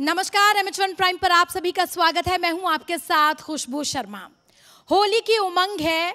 नमस्कार MH one prime पर आप सभी का स्वागत है मैं हूं आपके साथ खुशबू शर्मा होली की उमंग है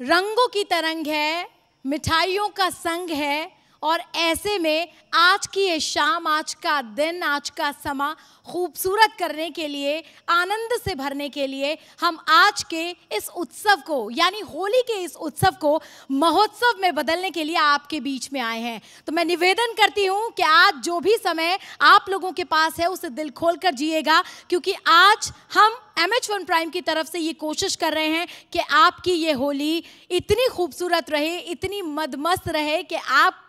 रंगों की तरंग है मिठाइयों का संग है और ऐसे में आज की ये शाम आज का दिन आज का समा खूबसूरत करने के लिए आनंद से भरने के लिए हम आज के इस उत्सव को यानी होली के इस उत्सव को महोत्सव में बदलने के लिए आपके बीच में आए हैं तो मैं निवेदन करती हूँ कि आज जो भी समय आप लोगों के पास है उसे दिल खोल कर जिएगा क्योंकि आज हम एम एच वन प्राइम की तरफ से ये कोशिश कर रहे हैं कि आपकी ये होली इतनी खूबसूरत रहे इतनी मदमस्त रहे कि आप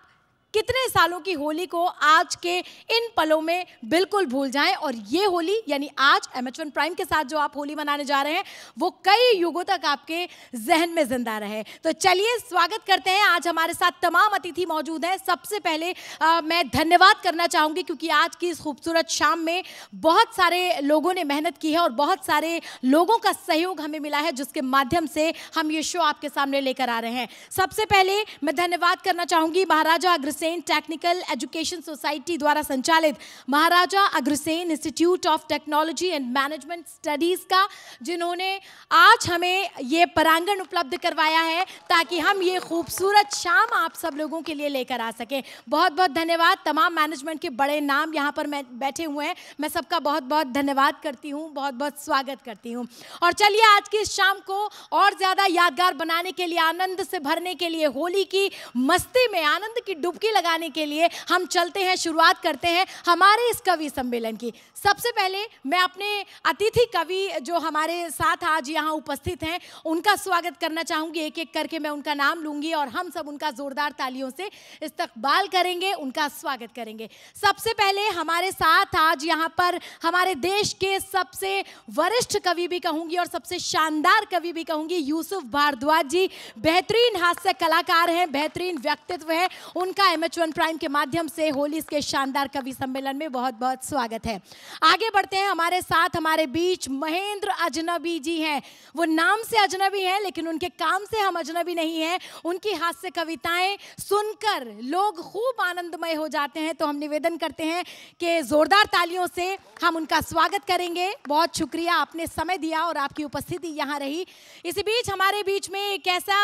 कितने सालों की होली को आज के इन पलों में बिल्कुल भूल जाएं और ये होली यानी आज एम एच वन प्राइम के साथ जो आप होली मनाने जा रहे हैं वो कई युगों तक आपके जहन में जिंदा रहे तो चलिए स्वागत करते हैं आज हमारे साथ तमाम अतिथि मौजूद हैं सबसे पहले आ, मैं धन्यवाद करना चाहूँगी क्योंकि आज की इस खूबसूरत शाम में बहुत सारे लोगों ने मेहनत की है और बहुत सारे लोगों का सहयोग हमें मिला है जिसके माध्यम से हम ये शो आपके सामने लेकर आ रहे हैं सबसे पहले मैं धन्यवाद करना चाहूँगी Maharaja Agrasen Agrasen technical education society द्वारा संचालित Maharaja Agrasen institute of technology and management studies का जिन्होंने आज हमें ये परांगण उपलब्ध करवाया है ताकि हम ये खूबसूरत शाम आप सब लोगों के लिए लेकर आ सकें बहुत बहुत धन्यवाद तमाम मैनेजमेंट के बड़े नाम यहाँ पर मैं बैठे हुए हैं मैं सबका बहुत बहुत धन्यवाद करती हूँ बहुत बहुत स्वागत करती हूँ और चलिए आज की इस शाम को और ज़्यादा यादगार बनाने के लिए आनंद से भरने के लिए होली की मस्ती में आनंद की डुबकी लगाने के लिए हम चलते हैं शुरुआत करते हैं हमारे इस कवि सम्मेलन की सबसे पहले मैं अपने अतिथि कवि जो हमारे साथ आज यहाँ उपस्थित हैं उनका स्वागत करना चाहूँगी एक एक करके मैं उनका नाम लूँगी और हम सब उनका ज़ोरदार तालियों से इस्तकबाल करेंगे उनका स्वागत करेंगे सबसे पहले हमारे साथ आज यहाँ पर हमारे देश के सबसे वरिष्ठ कवि भी कहूँगी और सबसे शानदार कवि भी कहूँगी यूसुफ भारद्वाज जी बेहतरीन हास्य कलाकार हैं बेहतरीन व्यक्तित्व है उनका एमएच वन प्राइम के माध्यम से होली के शानदार कवि सम्मेलन में बहुत बहुत स्वागत है आगे बढ़ते हैं हमारे साथ हमारे बीच महेंद्र अजनबी जी हैं वो नाम से अजनबी हैं लेकिन उनके काम से हम अजनबी नहीं हैं उनकी हास्य कविताएं सुनकर लोग खूब आनंदमय हो जाते हैं तो हम निवेदन करते हैं कि ज़ोरदार तालियों से हम उनका स्वागत करेंगे बहुत शुक्रिया आपने समय दिया और आपकी उपस्थिति यहाँ रही इसी बीच हमारे बीच में एक ऐसा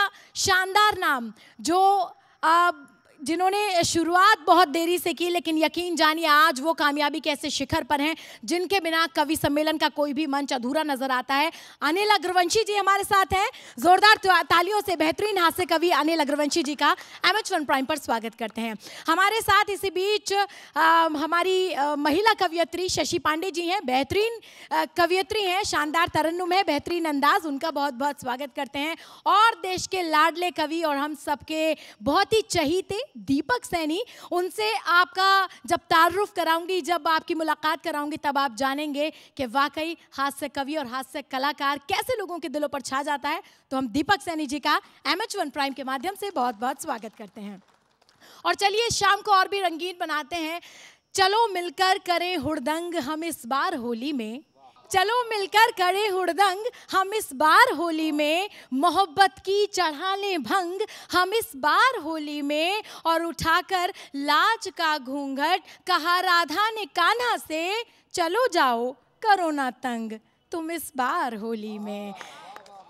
शानदार नाम जो आ, जिन्होंने शुरुआत बहुत देरी से की लेकिन यकीन जानिए आज वो कामयाबी के ऐसे शिखर पर हैं जिनके बिना कवि सम्मेलन का कोई भी मंच अधूरा नजर आता है अनिल अग्रवंशी जी हमारे साथ हैं जोरदार तालियों से बेहतरीन हास्य कवि अनिल अग्रवंशी जी का एम एच वन प्राइम पर स्वागत करते हैं हमारे साथ इसी बीच आ, हमारी आ, महिला कवियत्री शशि पांडे जी हैं बेहतरीन कवियत्री हैं शानदार तरन्नुम है बेहतरीन अंदाज उनका बहुत बहुत स्वागत करते हैं और देश के लाडले कवि और हम सबके बहुत ही चहीते दीपक सैनी उनसे आपका जब तारुफ कराऊंगी जब आपकी मुलाकात कराऊंगी तब आप जानेंगे कि वाकई हास्य कवि और हास्य कलाकार कैसे लोगों के दिलों पर छा जाता है तो हम दीपक सैनी जी का एम एच वन प्राइम के माध्यम से बहुत बहुत स्वागत करते हैं और चलिए शाम को और भी रंगीन बनाते हैं चलो मिलकर करें हुड़दंग हम इस बार होली में चलो मिलकर करे हुड़दंग हम इस बार होली में मोहब्बत की चढ़ाने भंग हम इस बार होली में और उठाकर लाज का घूंघट कहा राधा ने कान्हा से चलो जाओ करो ना तंग तुम इस बार होली में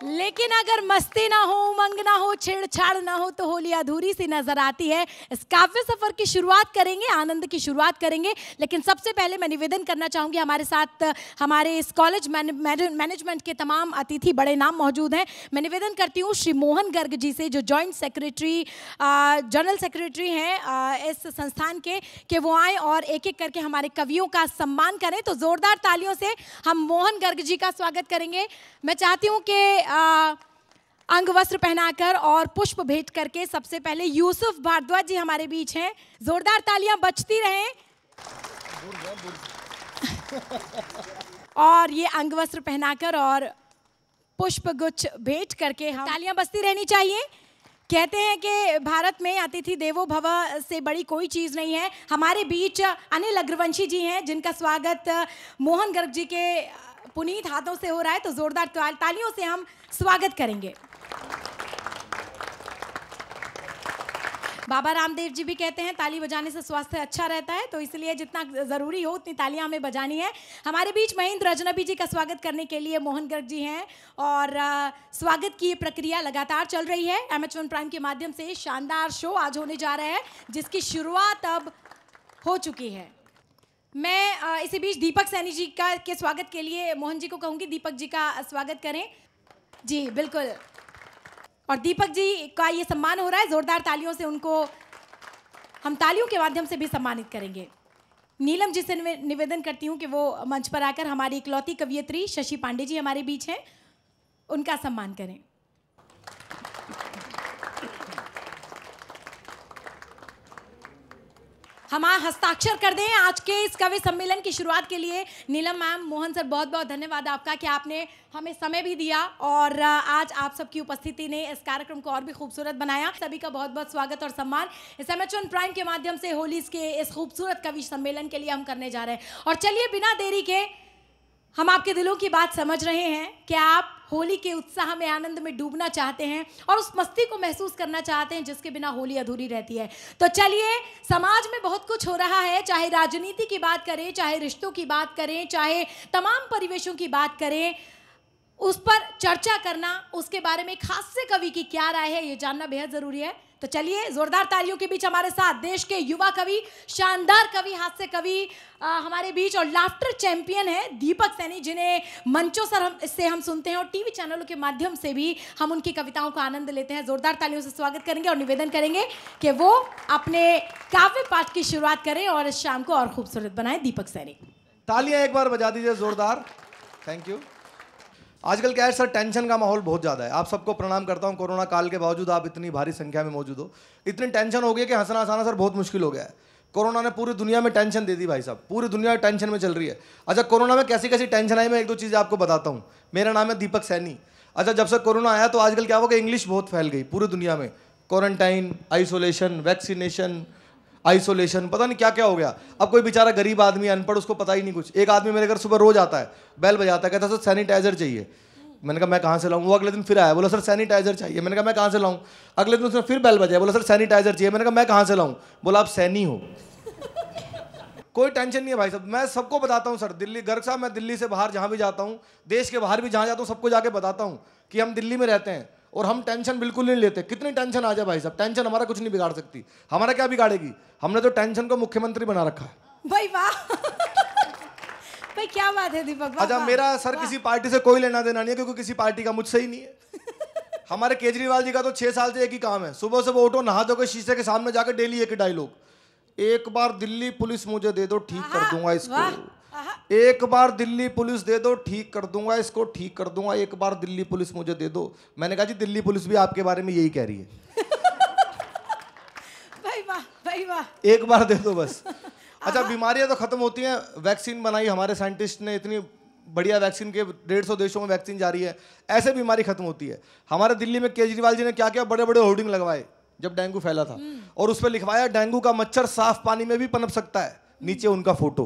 लेकिन अगर मस्ती ना हो उमंग ना हो छेड़छाड़ ना हो तो होली अधूरी सी नजर आती है इस काव्य सफर की शुरुआत करेंगे आनंद की शुरुआत करेंगे लेकिन सबसे पहले मैं निवेदन करना चाहूँगी हमारे साथ हमारे इस कॉलेज मैनेजमेंट के तमाम अतिथि बड़े नाम मौजूद हैं मैं निवेदन करती हूँ श्री मोहन गर्ग जी से जो जॉइंट सेक्रेटरी जनरल सेक्रेटरी हैं इस संस्थान के कि वो आए और एक एक करके हमारे कवियों का सम्मान करें तो ज़ोरदार तालियों से हम मोहन गर्ग जी का स्वागत करेंगे मैं चाहती हूँ कि अंग वस्त्र पहनाकर और पुष्प भेंट करके सबसे पहले यूसुफ भारद्वाज जी हमारे बीच हैं जोरदार तालियां बचती रहें और ये अंग वस्त्र पहनाकर और पुष्प गुच्छ भेंट करके हम तालियां बचती रहनी चाहिए कहते हैं कि भारत में अतिथि देवो भव से बड़ी कोई चीज़ नहीं है हमारे बीच अनिल अग्रवंशी जी हैं जिनका स्वागत मोहन गर्ग जी के पुनीत हाथों से हो रहा है तो जोरदार तालियों से हम स्वागत करेंगे बाबा रामदेव जी भी कहते हैं ताली बजाने से स्वास्थ्य अच्छा रहता है तो इसलिए जितना ज़रूरी हो उतनी तालियां हमें बजानी है हमारे बीच महेंद्र अजनबी जी का स्वागत करने के लिए मोहन गर्ग जी हैं और स्वागत की ये प्रक्रिया लगातार चल रही है एम एच प्राइम के माध्यम से शानदार शो आज होने जा रहा है जिसकी शुरुआत अब हो चुकी है मैं इसी बीच दीपक सैनी जी का के स्वागत के लिए मोहन जी को कहूँगी दीपक जी का स्वागत करें जी बिल्कुल और दीपक जी का ये सम्मान हो रहा है ज़ोरदार तालियों से उनको हम तालियों के माध्यम से भी सम्मानित करेंगे नीलम जी से निवेदन करती हूँ कि वो मंच पर आकर हमारी इकलौती कवियत्री शशि पांडे जी हमारे बीच हैं उनका सम्मान करें हमारा हस्ताक्षर कर दें आज के इस कवि सम्मेलन की शुरुआत के लिए नीलम मैम मोहन सर बहुत बहुत धन्यवाद आपका कि आपने हमें समय भी दिया और आज आप सबकी उपस्थिति ने इस कार्यक्रम को और भी खूबसूरत बनाया सभी का बहुत बहुत स्वागत और सम्मान इस एम प्राइम के माध्यम से होली के इस खूबसूरत कवि सम्मेलन के लिए हम करने जा रहे हैं और चलिए बिना देरी के हम आपके दिलों की बात समझ रहे हैं कि आप होली के उत्साह में आनंद में डूबना चाहते हैं और उस मस्ती को महसूस करना चाहते हैं जिसके बिना होली अधूरी रहती है तो चलिए समाज में बहुत कुछ हो रहा है चाहे राजनीति की बात करें चाहे रिश्तों की बात करें चाहे तमाम परिवेशों की बात करें उस पर चर्चा करना उसके बारे में खास से कवि की क्या राय है ये जानना बेहद ज़रूरी है तो चलिए जोरदार तालियों के बीच हमारे साथ देश के युवा कवि शानदार कवि हास्य कवि हमारे बीच और लाफ्टर चैंपियन है दीपक सैनी जिन्हें मंचों सर हम, से हम सुनते हैं और टीवी चैनलों के माध्यम से भी हम उनकी कविताओं का आनंद लेते हैं जोरदार तालियों से स्वागत करेंगे और निवेदन करेंगे कि वो अपने काव्य पाठ की शुरुआत करें और शाम को और खूबसूरत बनाए दीपक सैनी तालियां एक बार बजा दीजिए जोरदार थैंक यू आजकल क्या है सर टेंशन का माहौल बहुत ज़्यादा है आप सबको प्रणाम करता हूँ कोरोना काल के बावजूद आप इतनी भारी संख्या में मौजूद हो इतनी टेंशन हो गई कि हंसना हंसाना सर बहुत मुश्किल हो गया है कोरोना ने पूरी दुनिया में टेंशन दे दी भाई साहब पूरी दुनिया टेंशन में चल रही है अच्छा कोरोना में कैसी कैसी टेंशन आई मैं एक दो चीज़ें आपको बताता हूँ मेरा नाम है दीपक सैनी अच्छा जब से कोरोना आया तो आजकल क्या होगा इंग्लिश बहुत फैल गई पूरी दुनिया में क्वारंटाइन आइसोलेशन वैक्सीनेशन आइसोलेशन पता नहीं क्या क्या हो गया अब कोई बेचारा गरीब आदमी अनपढ़ उसको पता ही नहीं कुछ एक आदमी मेरे घर सुबह रोज आता है बैल बजाता है कहता सर सैनिटाइजर चाहिए मैंने कहा मैं कहाँ से लाऊँ वो अगले दिन फिर आया बोला सर सैनिटाइजर चाहिए मैंने कहा मैं कहाँ से लाऊँ अगले दिन उसने फिर बैल बजाया बोला सर सैनिटाइजर चाहिए मैंने कहा मैं कहाँ से लाऊँ बोला आप सैनी हो कोई टेंशन नहीं है भाई साहब मैं सबको बताता हूँ सर दिल्ली गर्ग साहब मैं दिल्ली से बाहर जहाँ भी जाता हूँ देश के बाहर भी जहाँ जाता हूँ सबको जाके बताता हूँ कि हम दिल्ली में रहते हैं और हम टेंशन बिल्कुल नहीं लेते कितनी टेंशन आ जाए भाई साहब टेंशन हमारा कुछ नहीं बिगाड़ सकती हमारा क्या बिगाड़ेगी हमने तो टेंशन को मुख्यमंत्री बना रखा भाई वाह भाई क्या बात है दीपक अच्छा मेरा सर किसी पार्टी से कोई लेना देना नहीं है क्योंकि किसी पार्टी का मुझसे ही नहीं है हमारे केजरीवाल जी का तो छह साल से एक ही काम है सुबह सुबह उठो नहा दो के शीशे के सामने जाकर डेली एक डायलॉग एक बार दिल्ली पुलिस मुझे दे दो ठीक कर दूंगा इसको एक बार दिल्ली पुलिस दे दो ठीक कर दूंगा इसको ठीक कर दूंगा एक बार दिल्ली पुलिस मुझे दे दो मैंने कहा जी दिल्ली पुलिस भी आपके बारे में यही कह रही है भाई वाह भाई वाह एक बार दे दो बस अच्छा बीमारियां तो खत्म होती हैं वैक्सीन बनाई हमारे साइंटिस्ट ने इतनी बढ़िया वैक्सीन के डेढ़ सौ देशों में वैक्सीन जारी है ऐसे बीमारी खत्म होती है हमारे दिल्ली में केजरीवाल जी ने क्या किया बड़े बड़े होर्डिंग लगवाए जब डेंगू फैला था हम्म। और उस पर लिखवाया डेंगू का मच्छर साफ पानी में भी पनप सकता है नीचे उनका फोटो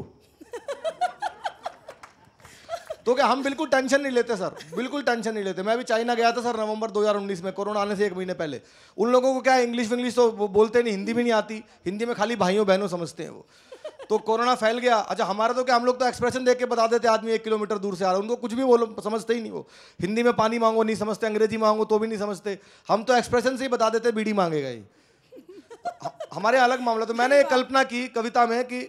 तो क्या हम बिल्कुल टेंशन नहीं लेते सर बिल्कुल टेंशन नहीं लेते मैं अभी चाइना गया था सर नवंबर 2019 में कोरोना आने से एक महीने पहले उन लोगों को क्या इंग्लिश विंग्लिश तो बोलते नहीं हिंदी भी नहीं आती हिंदी में खाली भाइयों बहनों समझते हैं वो तो कोरोना फैल गया अच्छा हमारा तो क्या हम लोग तो एक्सप्रेशन देख के बता देते आदमी एक किलोमीटर दूर से आ रहा है उनको कुछ भी बोलो समझते ही नहीं वो हिंदी में पानी मांगो नहीं समझते अंग्रेजी मांगो तो भी नहीं समझते हम तो एक्सप्रेशन से ही बता देते बीड़ी मांगेगा ही हमारे अलग मामला तो मैंने कल्पना की कविता में कि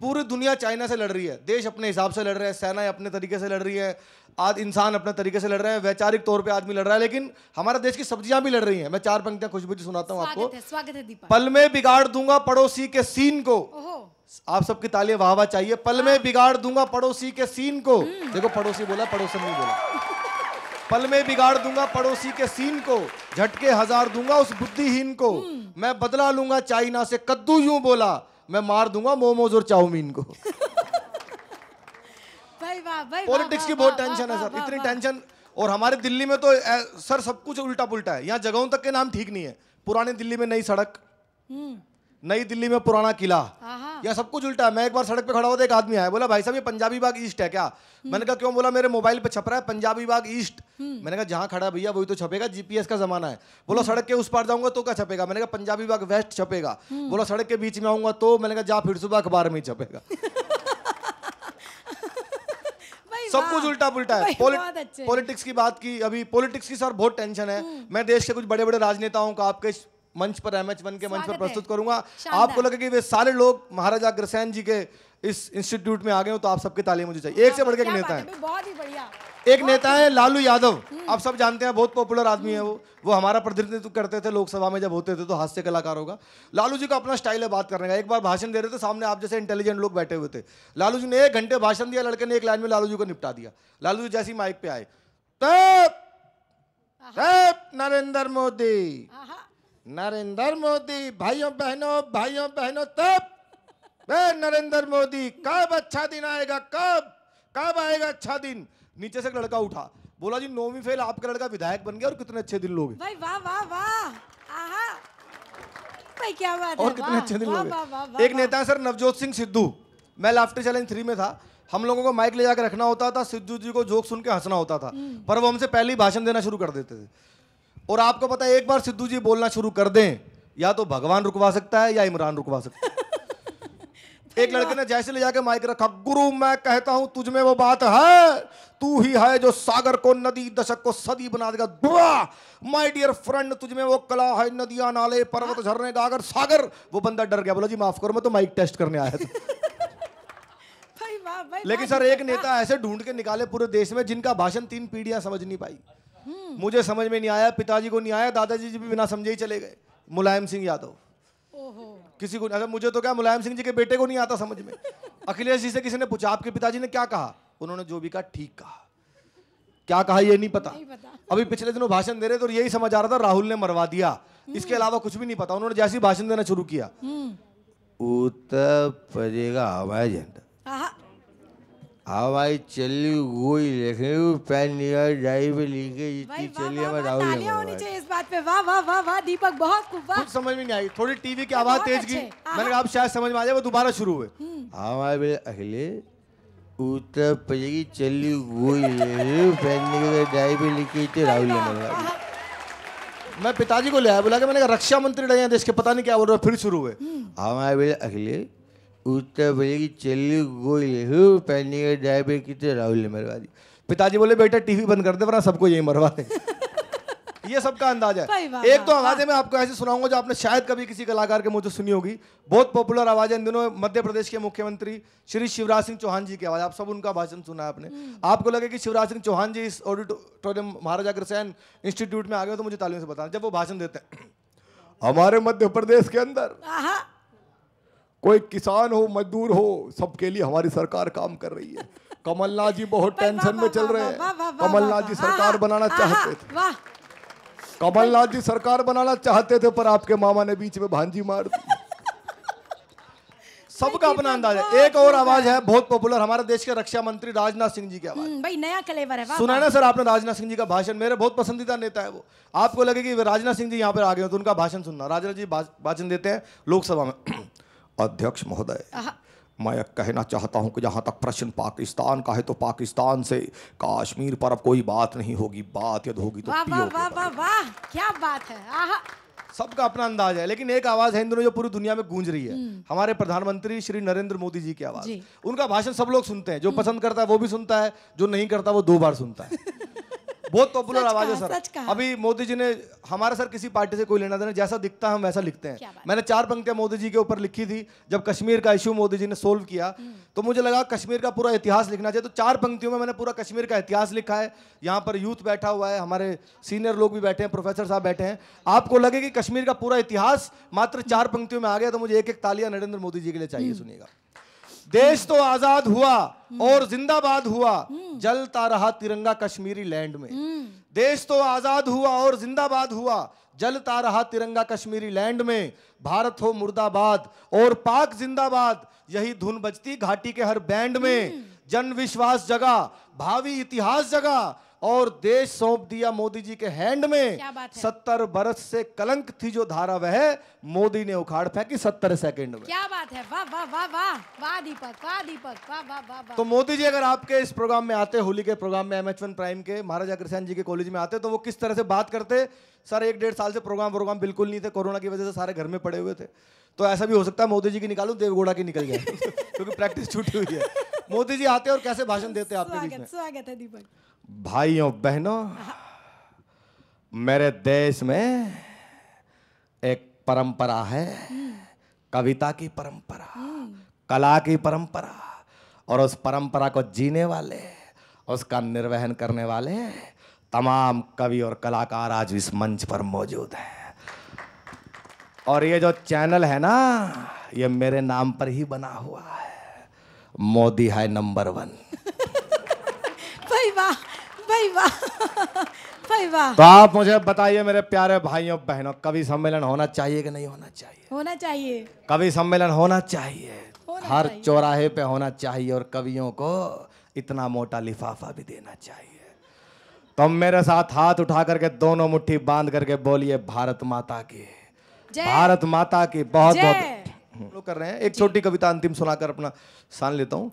पूरी दुनिया चाइना से लड़ रही है देश अपने हिसाब से लड़ रहे हैं सेनाएं अपने तरीके से लड़ रही है आज इंसान अपने तरीके से लड़ रहे हैं वैचारिक तौर पे आदमी लड़ रहा है लेकिन हमारे देश की सब्जियां भी लड़ रही हैं मैं चार पंक्तियां खुशबू जी सुनाता हूँ आपको पल में बिगाड़ दूंगा पड़ोसी के सीन को आप सबकी तालियां वाह वाह चाहिए पल में हाँ। बिगाड़ दूंगा पड़ोसी के सीन को हम्म। देखो पड़ोसी बोला पड़ोसन नहीं बोला पल में बिगाड़ दूंगा पड़ोसी के सीन को झटके हजार दूंगा उस बुद्धिहीन को हम्म। मैं बदला लूंगा चाइना से कद्दू यूं बोला मैं मार दूंगा मोमोज और चाउमीन को भाई भाई पॉलिटिक्स की बहुत टेंशन है सर इतनी टेंशन और हमारे दिल्ली में तो ए, सर सब कुछ उल्टा पुल्टा है यहाँ जगहों तक के नाम ठीक नहीं है पुराने दिल्ली में नई सड़क हम्म। नई दिल्ली में पुराना किला या सब कुछ उल्टा मैं एक बार सड़क पे खड़ा हुआ तो एक आदमी आया बोला भाई साहब ये पंजाबी बाग ईस्ट है क्या हम्म। मैंने कहा क्यों बोला मेरे मोबाइल पे छप रहा है पंजाबी बाग ईस्ट हम्म। मैंने कहा जहाँ खड़ा भैया वही तो छपेगा जीपीएस का जमाना है बोला सड़क के उस पार जाऊंगा तो क्या छपेगा मैंने कहा पंजाबी बाग वेस्ट छपेगा हम्म। बोला सड़क के बीच में आऊंगा तो मैंने कहा जहाँ फिर सुबह अखबार में ही छपेगा सब कुछ उल्टा पुलटा है पॉलिटिक्स की बात की अभी पॉलिटिक्स की सर बहुत टेंशन है मैं देश के कुछ बड़े बड़े राजनेताओं का आपके मंच पर एम एच वन के मंच पर प्रस्तुत करूंगा आपको लगे कि वे सारे लोग महाराजा अग्रसेन जी के इस इंस्टीट्यूट में आ गए हो तो आप सबकी ताली मुझे चाहिए एक से हाँ, बढ़कर एक नेता है बहुत ही बढ़िया एक नेता है लालू यादव हम्म। आप सब जानते हैं बहुत पॉपुलर आदमी है वो हम्म। वो हमारा प्रतिनिधित्व करते थे लोकसभा में जब होते थे तो हास्य कलाकार होगा लालू जी का अपना स्टाइल है बात करने का एक बार भाषण दे रहे थे सामने आप जैसे इंटेलिजेंट लोग बैठे हुए थे लालू जी ने एक घंटे भाषण दिया लड़के ने एक लाइन में लालू जी को निपटा दिया लालू जी जैसी माइक पे आए तो नरेंद्र मोदी नरेंद्र मोदी भाइयों बहनों भाइयों बहनों तब वे नरेंद्र मोदी कब अच्छा दिन आएगा कब कब आएगा अच्छा दिन नीचे से लड़का उठा बोला जी नौवीं फेल आपका लड़का विधायक बन गया और कितने अच्छे दिन लोग भाई वाह वाह वाह भाई क्या बात और कितने अच्छे दिन लोग एक नेता सर नवजोत सिंह सिद्धू मैं लाफ्टर चैलेंज थ्री में था हम लोगों को माइक ले जाकर रखना होता था सिद्धू जी को जोक सुन के हंसना होता था हम्म। पर वो हमसे पहले ही भाषण देना शुरू कर देते थे और आपको पता है एक बार सिद्धू जी बोलना शुरू कर दें या तो भगवान रुकवा सकता है या इमरान रुकवा सकता है एक लड़के ने जैसे ले जाके माइक रखा गुरु मैं कहता हूं तुझमें वो बात है तू ही है जो सागर को नदी दशक को सदी बना देगा दुआ माय डियर फ्रेंड तुझमें वो कला है नदियां नाले पर्वत झरने डागर सागर वो बंदा डर गया बोला जी माफ करो मैं तो माइक टेस्ट करने आया था भाई भाई लेकिन सर एक नेता ऐसे ढूंढ के निकाले पूरे देश में जिनका भाषण तीन पीढ़ियां समझ नहीं पाई हम्म। मुझे समझ में नहीं आया पिताजी को नहीं आया दादाजी जी भी बिना समझे ही चले गए मुलायम सिंह यादव किसी को अगर मुझे तो क्या मुलायम सिंह जी के बेटे को नहीं आता समझ में अखिलेश जी से किसी ने पूछा आपके पिताजी ने क्या कहा उन्होंने जो भी कहा ठीक कहा क्या कहा ये नहीं पता, नहीं पता। अभी पिछले दिनों भाषण दे रहे थे और यही समझ आ रहा था राहुल ने मरवा दिया हम्म। इसके अलावा कुछ भी नहीं पता उन्होंने जैसे ही भाषण देना शुरू किया हम्म। उत्तर प्रदेश का हवाई झंडा हवाई हाँ चली हुई लेकिन पैन ड्राइव लीकेज इतनी चली हमें राहुल होनी चाहिए इस बात पे वाह वाह वाह वाह दीपक बहुत खूब कुछ समझ में नहीं आई थोड़ी टीवी की आवाज तेज की मैंने कहा आप शायद समझ में आ जाए वो दोबारा शुरू हुए हवाई हम्म। हाँ बेटे अखिले उत्तर प्रदेश की चली हुई पैन ड्राइव लीकेज इतनी राहुल मैं पिताजी को ले आया बोला कि मैंने कहा रक्षा मंत्री रहे देश के पता नहीं क्या बोल रहे फिर शुरू हुए हमारे हम्म। हाँ बेटे अगले उत्तर बोले कि चली गोली हूँ पहनी है ड्राइवर की तो राहुल ने मरवा दी पिताजी बोले बेटा टीवी बंद कर दे वरना सबको यही मरवा दे ये सबका अंदाज है एक तो आवाजें मैं आपको ऐसे सुनाऊंगा जो आपने शायद कभी किसी कलाकार के मुंह से सुनी होगी बहुत पॉपुलर आवाज है इन दिनों मध्य प्रदेश के मुख्यमंत्री श्री शिवराज सिंह चौहान जी की आवाज आप सब उनका भाषण सुना है आपने हम्म। आपको लगे कि शिवराज सिंह चौहान जी इस ऑडिटोरियम महाराजा कृष्ण इंस्टीट्यूट में आ गए तो मुझे तालियों से बताना जब वो भाषण देते हैं हमारे मध्य प्रदेश के अंदर हाँ। कोई किसान हो मजदूर हो सबके लिए हमारी सरकार काम कर रही है कमलनाथ जी बहुत टेंशन में चल रहे हैं कमलनाथ जी सरकार बनाना चाहते थे हाँ, कमलनाथ जी सरकार बनाना चाहते थे पर आपके मामा ने बीच में भांजी मार दी सबका अपना अंदाज है एक और आवाज है बहुत पॉपुलर हमारे देश के रक्षा मंत्री राजनाथ सिंह जी की आवाज हम्म, भाई नया कलेवर है सुना ना सर आपने राजनाथ सिंह जी का भाषण मेरे बहुत पसंदीदा नेता है वो आपको लगेगी राजनाथ सिंह जी यहाँ पर आ गए हो तो उनका भाषण सुनना राजनाथ जी भाषण देते हैं लोकसभा में अध्यक्ष महोदय मैं कहना चाहता हूं कि जहां तक प्रश्न पाकिस्तान का है तो पाकिस्तान से कश्मीर पर अब कोई बात नहीं होगी बात यदि होगी तो वाह वाह वाह वाह क्या बात है सबका अपना अंदाज है लेकिन एक आवाज है जो पूरी दुनिया में गूंज रही है हम्म। हमारे प्रधानमंत्री श्री नरेंद्र मोदी जी की आवाज उनका भाषण सब लोग सुनते हैं जो हम्म। पसंद करता है वो भी सुनता है जो नहीं करता वो दो बार सुनता है बहुत पॉपुलर आवाज है सर अभी मोदी जी ने हमारा सर किसी पार्टी से कोई लेना देना जैसा दिखता हम वैसा लिखते हैं मैंने चार पंक्तियां मोदी जी के ऊपर लिखी थी जब कश्मीर का इश्यू मोदी जी ने सोल्व किया हम्म। तो मुझे लगा कश्मीर का पूरा इतिहास लिखना चाहिए तो चार पंक्तियों में मैंने पूरा कश्मीर का इतिहास लिखा है यहाँ पर यूथ बैठा हुआ है हमारे सीनियर लोग भी बैठे हैं प्रोफेसर साहब बैठे हैं आपको लगे कि कश्मीर का पूरा इतिहास मात्र चार पंक्तियों में आ गया तो मुझे एक एक तालियां नरेंद्र मोदी जी के लिए चाहिए हम्म। सुनिएगा तो हम्म। हम्म। हम्म। देश तो आजाद हुआ और जिंदाबाद हुआ जलता रहा तिरंगा कश्मीरी लैंड में देश तो आजाद हुआ और जिंदाबाद हुआ जलता रहा तिरंगा कश्मीरी लैंड में भारत हो मुर्दाबाद और पाक जिंदाबाद यही धुन बजती घाटी के हर बैंड में जन विश्वास जगा भावी इतिहास जगा और देश सौंप दिया मोदी जी के हैंड में सत्तर बरस से कलंक थी जो धारा वह मोदी ने उखाड़ फेंकी सत्तर सेकंड में क्या बात है वाह वाह वाह वाह वाह दीपक वाह दीपक वाह वाह वाह तो मोदी जी अगर आपके इस प्रोग्राम में आते होली के प्रोग्राम में एम प्राइम के महाराजा कृष्ण जी के कॉलेज में आते तो वो किस तरह से बात करते सर एक डेढ़ साल से प्रोग्राम वोग्राम बिल्कुल नहीं थे कोरोना की वजह से सारे घर में पड़े हुए थे तो ऐसा भी हो सकता है मोदी जी की निकालू देवगोड़ा की निकल गया क्योंकि प्रैक्टिस छूटी हुई है मोदी जी आते और कैसे भाषण देते आपके बीच में स्वागत है दीपक भाइयों बहनों मेरे देश में एक परंपरा है कविता की परंपरा कला की परंपरा और उस परंपरा को जीने वाले उसका निर्वहन करने वाले तमाम कवि और कलाकार आज इस मंच पर मौजूद हैं और ये जो चैनल है ना ये मेरे नाम पर ही बना हुआ है मोदी है नंबर वन भाई वाह भाई वाह तो आप मुझे बताइए मेरे प्यारे भाइयों बहनों कवि सम्मेलन होना चाहिए कि नहीं होना चाहिए होना चाहिए कवि सम्मेलन होना चाहिए होना हर चौराहे पे होना चाहिए और कवियों को इतना मोटा लिफाफा भी देना चाहिए तुम तो मेरे साथ हाथ उठा करके दोनों मुट्ठी बांध करके बोलिए भारत माता की भारत माता की बहुत बहुत कर रहे हैं एक छोटी कविता अंतिम सुनाकर अपना सान लेता हूँ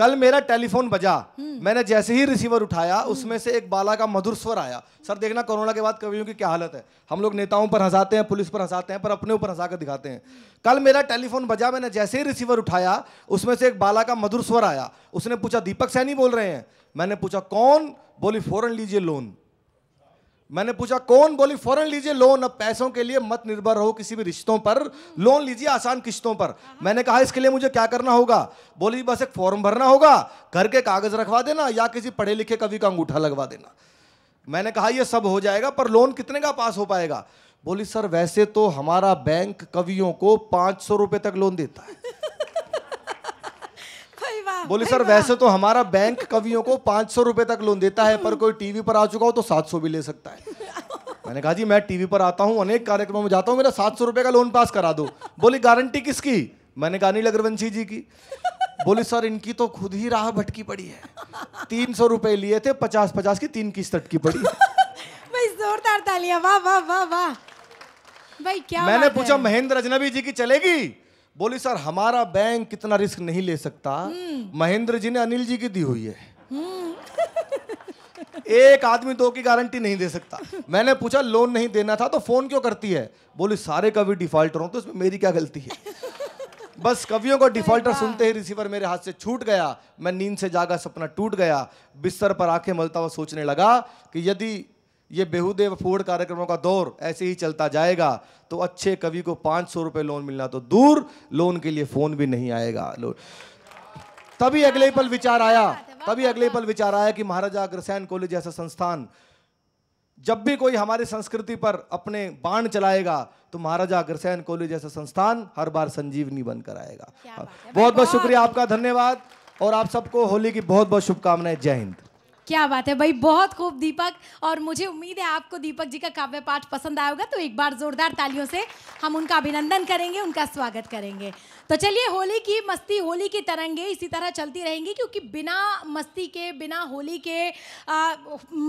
कल मेरा टेलीफोन बजा हम्म। मैंने जैसे ही रिसीवर उठाया उसमें से एक बाला का मधुर स्वर आया सर देखना कोरोना के बाद कवियों की क्या हालत है हम लोग नेताओं पर हंसाते हैं पुलिस पर हंसाते हैं पर अपने ऊपर हंसा कर दिखाते हैं कल मेरा टेलीफोन बजा मैंने जैसे ही रिसीवर उठाया उसमें से एक बाला का मधुर स्वर आया उसने पूछा दीपक सैनी बोल रहे हैं मैंने पूछा कौन बोली फौरन लीजिए लोन मैंने पूछा कौन बोली फौरन लीजिए लोन अब पैसों के लिए मत निर्भर रहो किसी भी रिश्तों पर लोन लीजिए आसान किश्तों पर मैंने कहा इसके लिए मुझे क्या करना होगा बोली बस एक फॉर्म भरना होगा घर के कागज रखवा देना या किसी पढ़े लिखे कवि का अंगूठा लगवा देना मैंने कहा यह सब हो जाएगा पर लोन कितने का पास हो पाएगा बोली सर वैसे तो हमारा बैंक कवियों को पाँच सौ रुपये तक लोन देता है बोले सर वैसे तो हमारा बैंक कवियों को पांच सौ रुपए तक लोन देता है पर कोई टीवी पर आ चुका हो तो सात सौ भी ले सकता है मैंने कहा जी मैं टीवी पर आता हूँ अनेक कार्यक्रमों में जाता हूँ मेरा सात सौ रुपये का लोन पास करा दो बोली गारंटी किसकी मैंने कहा नील अग्रवंशी जी की बोली सर इनकी तो खुद ही राह भटकी पड़ी है तीन सौ रुपए लिए थे पचास पचास की तीन किस्त अटकी पड़ी भाई जोरदार तालियां वाह वाह वाह वाह भाई क्या मैंने पूछा महेंद्र अजनबी जी की चलेगी बोली सर हमारा बैंक कितना रिस्क नहीं ले सकता हम्म। महेंद्र जी ने अनिल जी की दी हुई है हम्म। एक आदमी दो की गारंटी नहीं दे सकता मैंने पूछा लोन नहीं देना था तो फोन क्यों करती है बोली सारे कवि डिफॉल्टर हो तो इसमें मेरी क्या गलती है बस कवियों को डिफॉल्टर सुनते ही रिसीवर मेरे हाथ से छूट गया मैं नींद से जागा सपना टूट गया बिस्तर पर आंखें मलता हुआ सोचने लगा कि यदि ये बेहूदे वफूड कार्यक्रमों का दौर ऐसे ही चलता जाएगा तो अच्छे कवि को पाँच सौ रुपये लोन मिलना तो दूर लोन के लिए फ़ोन भी नहीं आएगा तभी अगले पल विचार आया तभी अगले पल विचार आया कि महाराजा अग्रसैन कॉलेज जैसा संस्थान जब भी कोई हमारी संस्कृति पर अपने बाण चलाएगा तो महाराजा अग्रसैन कॉलेज जैसा संस्थान हर बार संजीवनी बनकर आएगा बहुत बहुत शुक्रिया आपका धन्यवाद और आप सबको होली की बहुत बहुत शुभकामनाएं जय हिंद क्या बात है भाई बहुत खूब दीपक और मुझे उम्मीद है आपको दीपक जी का काव्य पाठ पसंद आया होगा तो एक बार जोरदार तालियों से हम उनका अभिनंदन करेंगे उनका स्वागत करेंगे तो चलिए होली की मस्ती होली की तरंगे इसी तरह चलती रहेंगी क्योंकि बिना मस्ती के बिना होली के आ,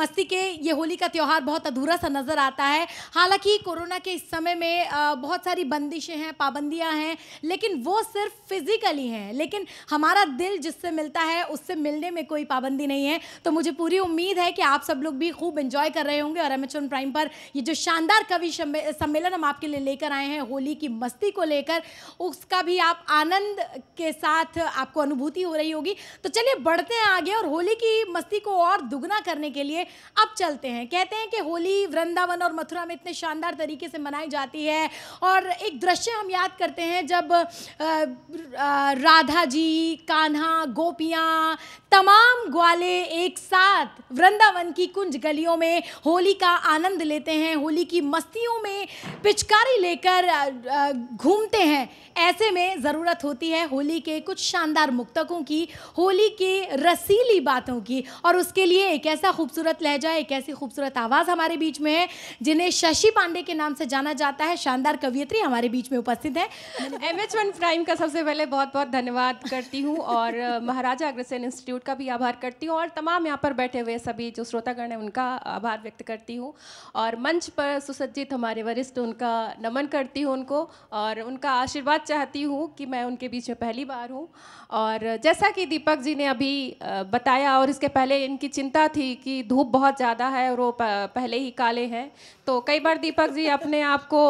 मस्ती के ये होली का त्यौहार बहुत अधूरा सा नज़र आता है हालांकि कोरोना के इस समय में आ, बहुत सारी बंदिशें हैं पाबंदियां हैं लेकिन वो सिर्फ फिजिकली हैं लेकिन हमारा दिल जिससे मिलता है उससे मिलने में कोई पाबंदी नहीं है तो मुझे मुझे पूरी उम्मीद है कि आप सब लोग भी खूब इन्जॉय कर रहे होंगे और अमेजोन प्राइम पर ये जो शानदार कवि सम्मेलन हम आपके लिए लेकर आए हैं होली की मस्ती को लेकर उसका भी आप आनंद के साथ आपको अनुभूति हो रही होगी तो चलिए बढ़ते हैं आगे और होली की मस्ती को और दुगना करने के लिए अब चलते हैं कहते हैं कि होली वृंदावन और मथुरा में इतने शानदार तरीके से मनाई जाती है और एक दृश्य हम याद करते हैं जब राधा जी कान्हा गोपियाँ तमाम ग्वाले एक साथ साथ वृंदावन की कुंज गलियों में होली का आनंद लेते हैं होली की मस्तियों में पिचकारी लेकर घूमते हैं ऐसे में ज़रूरत होती है होली के कुछ शानदार मुक्तकों की होली के रसीली बातों की और उसके लिए एक ऐसा खूबसूरत लहजा एक ऐसी खूबसूरत आवाज़ हमारे बीच में है जिन्हें शशि पांडे के नाम से जाना जाता है शानदार कवियत्री हमारे बीच में उपस्थित है एम एच वन प्राइम का सबसे पहले बहुत बहुत धन्यवाद करती हूँ और महाराजा अग्रसेन इंस्टीट्यूट का भी आभार करती हूँ और तमाम यहाँ पर बैठे हुए सभी जो श्रोतागण हैं उनका आभार व्यक्त करती हूँ और मंच पर सुसज्जित हमारे वरिष्ठ उनका नमन करती हूँ उनको और उनका आशीर्वाद चाहती हूँ कि मैं उनके बीच में पहली बार हूँ और जैसा कि दीपक जी ने अभी बताया और इसके पहले इनकी चिंता थी कि धूप बहुत ज़्यादा है और वो पहले ही काले हैं तो कई बार दीपक जी अपने आप को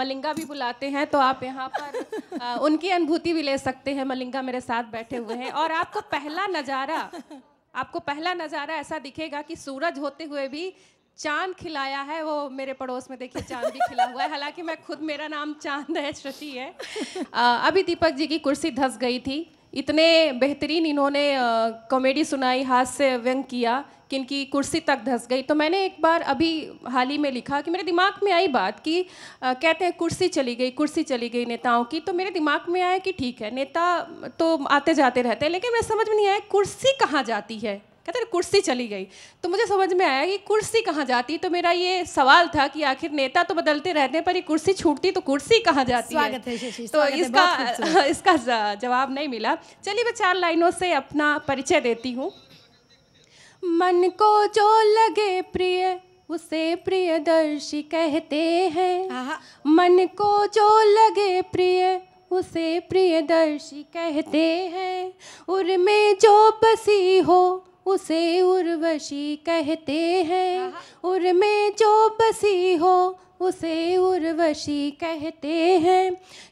मलिंगा भी बुलाते हैं तो आप यहाँ पर उनकी अनुभूति भी ले सकते हैं मलिंगा मेरे साथ बैठे हुए हैं और आपको पहला नज़ारा आपको पहला नज़ारा ऐसा दिखेगा कि सूरज होते हुए भी चांद खिलाया है वो मेरे पड़ोस में देखिए चांद भी खिला हुआ है हालांकि मैं खुद मेरा नाम चांद है श्रुति है आ, अभी दीपक जी की कुर्सी धस गई थी इतने बेहतरीन इन्होंने कॉमेडी सुनाई हास्य व्यंग किया कि इनकी कुर्सी तक धस गई तो मैंने एक बार अभी हाल ही में लिखा कि मेरे दिमाग में आई बात कि आ, कहते हैं कुर्सी चली गई कुर्सी चली गई नेताओं की तो मेरे दिमाग में आया कि ठीक है नेता तो आते जाते रहते हैं लेकिन मैं समझ में नहीं आया कुर्सी कहाँ जाती है कहते हैं कुर्सी चली गई तो मुझे समझ में आया कि कुर्सी कहाँ जाती तो मेरा ये सवाल था कि आखिर नेता तो बदलते रहते हैं पर ये कुर्सी छूटती तो कुर्सी कहाँ जाती है, है तो इसका इसका जवाब नहीं मिला चलिए मैं चार लाइनों से अपना परिचय देती हूँ मन को जो लगे प्रिय उसे प्रियदर्शी कहते हैं मन को जो लगे प्रिय उसे प्रियदर्शी कहते हैं उर में जो बसी हो उसे उर्वशी कहते हैं उर में जो बसी हो उसे उर्वशी कहते हैं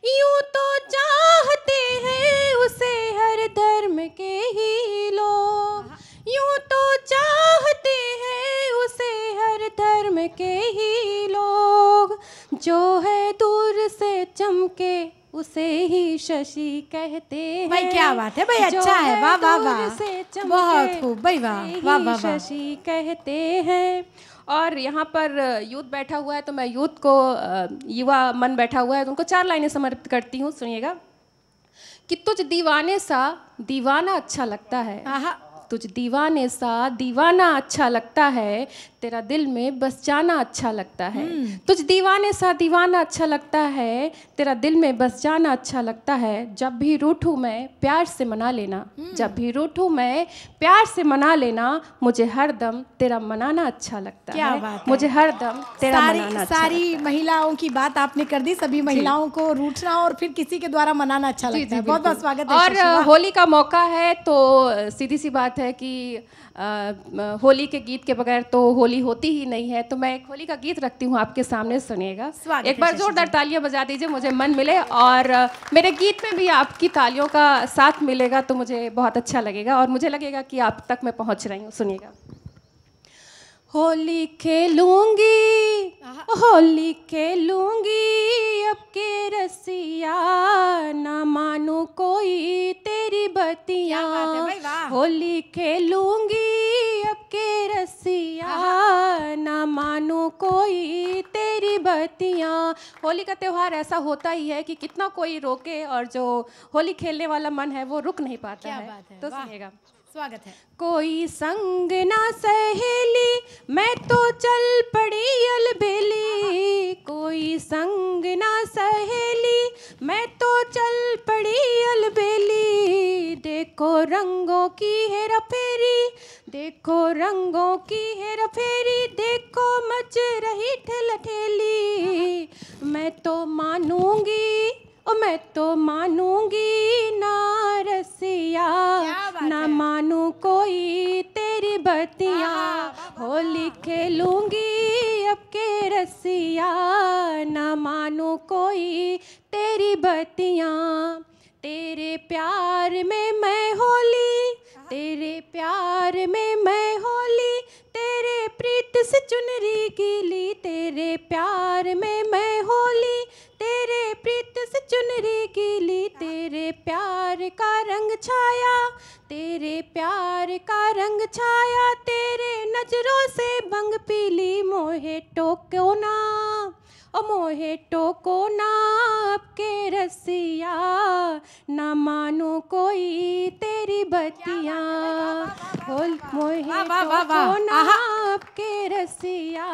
यूं तो चाहते हैं उसे हर धर्म के ही लोग यूं तो चाहते हैं उसे हर धर्म के ही लोग जो है दूर से चमके उसे ही शशि कहते हैं भाई क्या बात है भाई अच्छा है वाह वाह वाह बहुत खूब भाई वाह वाह वाह शशि कहते हैं और यहाँ पर यूथ बैठा हुआ है तो मैं यूथ को युवा मन बैठा हुआ है तो उनको चार लाइनें समर्पित करती हूँ सुनिएगा कि तुझ दीवाने सा दीवाना अच्छा लगता है तुझ दीवाने सा दीवाना अच्छा लगता है तेरा दिल में बस जाना अच्छा लगता है हम्म। तुझ दीवाने सा दीवाना अच्छा लगता है तेरा दिल में बस जाना अच्छा लगता है जब भी रूठू मैं प्यार से मना लेना हम्म। जब भी रूठू मैं प्यार से मना लेना मुझे हर दम तेरा मनाना अच्छा लगता क्या है बात मुझे हर दम तेरा सारी, मनाना अच्छा सारी महिलाओं की बात आपने कर दी सभी महिलाओं को रूठना और फिर किसी के द्वारा मनाना अच्छा लगता है बहुत बहुत स्वागत और होली का मौका है तो सीधी सी बात है कि होली के गीत के बगैर तो होली होती ही नहीं है तो मैं एक होली का गीत रखती हूँ आपके सामने सुनिएगा एक बार जोरदार तालियां बजा दीजिए मुझे मन मिले और मेरे गीत में भी आपकी तालियों का साथ मिलेगा तो मुझे बहुत अच्छा लगेगा और मुझे लगेगा कि आप तक मैं पहुँच रही हूँ सुनिएगा होली खेलूंगी होली खेलूंगी अब के रसिया ना मानो कोई तेरी बतिया होली खेलूंगी अब के रसिया ना मानो कोई तेरी बतिया होली का त्यौहार ऐसा होता ही है कि कितना कोई रोके और जो होली खेलने वाला मन है वो रुक नहीं पाता है, है तो सुनिएगा स्वागत है कोई संग ना सहेली मैं तो चल पड़ी अलबेली हाँ, हाँ। कोई संग ना सहेली मैं तो चल पड़ी अलबेली देखो रंगों की हेरा फेरी देखो रंगों की हेरा फेरी देखो मच रही ठेल ठेली हाँ, मैं तो मानूंगी ओ मैं तो मानूंगी ना रसिया ना मानू कोई तेरी बतिया हाँ, हाँ, हाँ, होली खेलूंगी अब के रसिया ना मानू कोई तेरी बतिया तेरे प्यार में मैं होली तेरे प्यार में मैं होली तेरे प्रीत से चुनरी गीली तेरे प्यार में मैं होली तेरे प्रीत से चुनरी गीली तेरे प्यार का रंग छाया तेरे प्यार का रंग छाया तेरे नजरों से बंग पीली मोहे टोको ना मोहे टोको नाप के रसिया ना मानो कोई तेरी बतिया मोहे टोको नाप के रसिया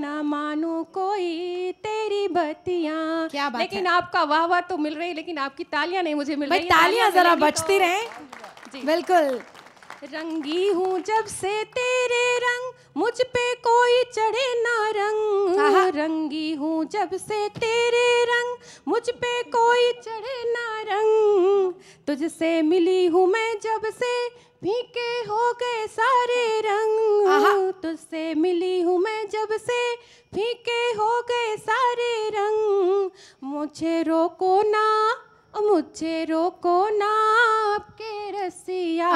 ना मानो कोई तेरी बतिया क्या बात लेकिन आपका वाह वाह तो मिल रही लेकिन आपकी तालियां नहीं मुझे मिल रही तालियां जरा तो बचती रहे बिल्कुल रंगी हूँ जब से तेरे रंग मुझ पे कोई चढ़े ना रंग रंगी हूँ जब से तेरे रंग मुझ पे कोई चढ़े ना रंग तुझसे मिली हूँ मैं जब से फीके हो गए सारे रंग तुझसे मिली हूँ मैं जब से फीके हो गए सारे रंग मुझे रोको ना मुझे रोको ना आपके रसिया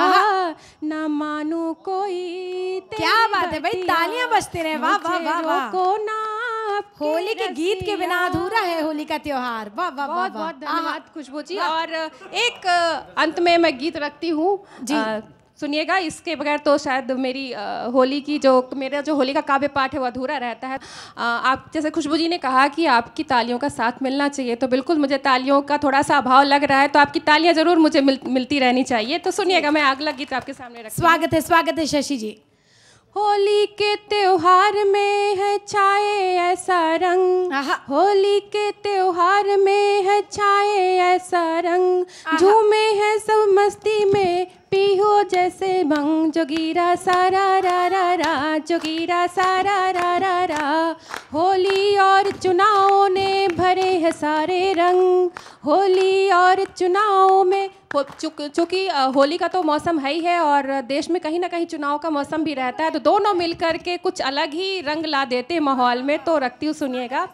ना मानो कोई क्या बात है भाई तालियां बजते रहे वाह वाह वाह रोको ना होली के गीत के बिना अधूरा है होली का त्योहार वाह वाह बहुत बहुत धन्यवाद खुशबू जी और एक अंत में मैं गीत रखती हूँ जी सुनिएगा इसके बगैर तो शायद मेरी होली की जो मेरा जो होली का काव्य पाठ है वो अधूरा रहता है आप जैसे खुशबू जी ने कहा कि आपकी तालियों का साथ मिलना चाहिए तो बिल्कुल मुझे तालियों का थोड़ा सा अभाव लग रहा है तो आपकी तालियाँ ज़रूर मुझे मिल, मिलती रहनी चाहिए तो सुनिएगा मैं अगला गीत तो आपके सामने रख स्वागत है स्वागत है शशि जी होली के त्योहार में है छाए ऐसा रंग होली के त्योहार में है छाए ऐसा रंग झूमे है सब मस्ती में पी हो जैसे भंग जोगीरा सारा रा रा रा जोगीरा सारा रा रा रा होली और चुनाव ने भरे है सारे रंग होली और चुनाव में चूँकि होली का तो मौसम है ही है और देश में कहीं ना कहीं चुनाव का मौसम भी रहता है तो दोनों मिलकर के कुछ अलग ही रंग ला देते माहौल में तो रखती हूँ सुनिएगा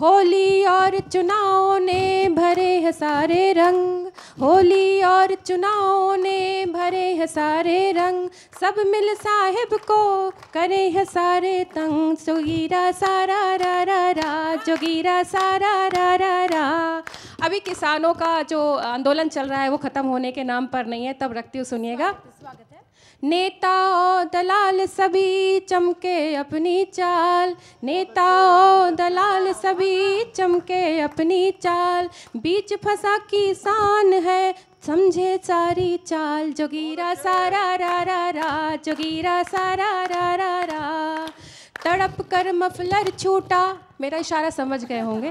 होली और चुनाव ने भरे है सारे रंग होली और चुनाव ने भरे है सारे रंग सब मिल साहिब को करे है सारे तंग सुगीरा सारा रा रा रा जोगीरा सारा रा रा रा अभी किसानों का जो आंदोलन चल रहा है वो ख़त्म होने के नाम पर नहीं है तब रखती हूँ सुनिएगा स्वागत नेता ओ दलाल सभी चमके अपनी चाल नेता ओ दलाल सभी चमके अपनी चाल बीच फंसा किसान है समझे सारी चाल जोगीरा सारा रा रा रा जोगीरा सारा रा रा रा तड़प कर मफलर छूटा मेरा इशारा समझ गए होंगे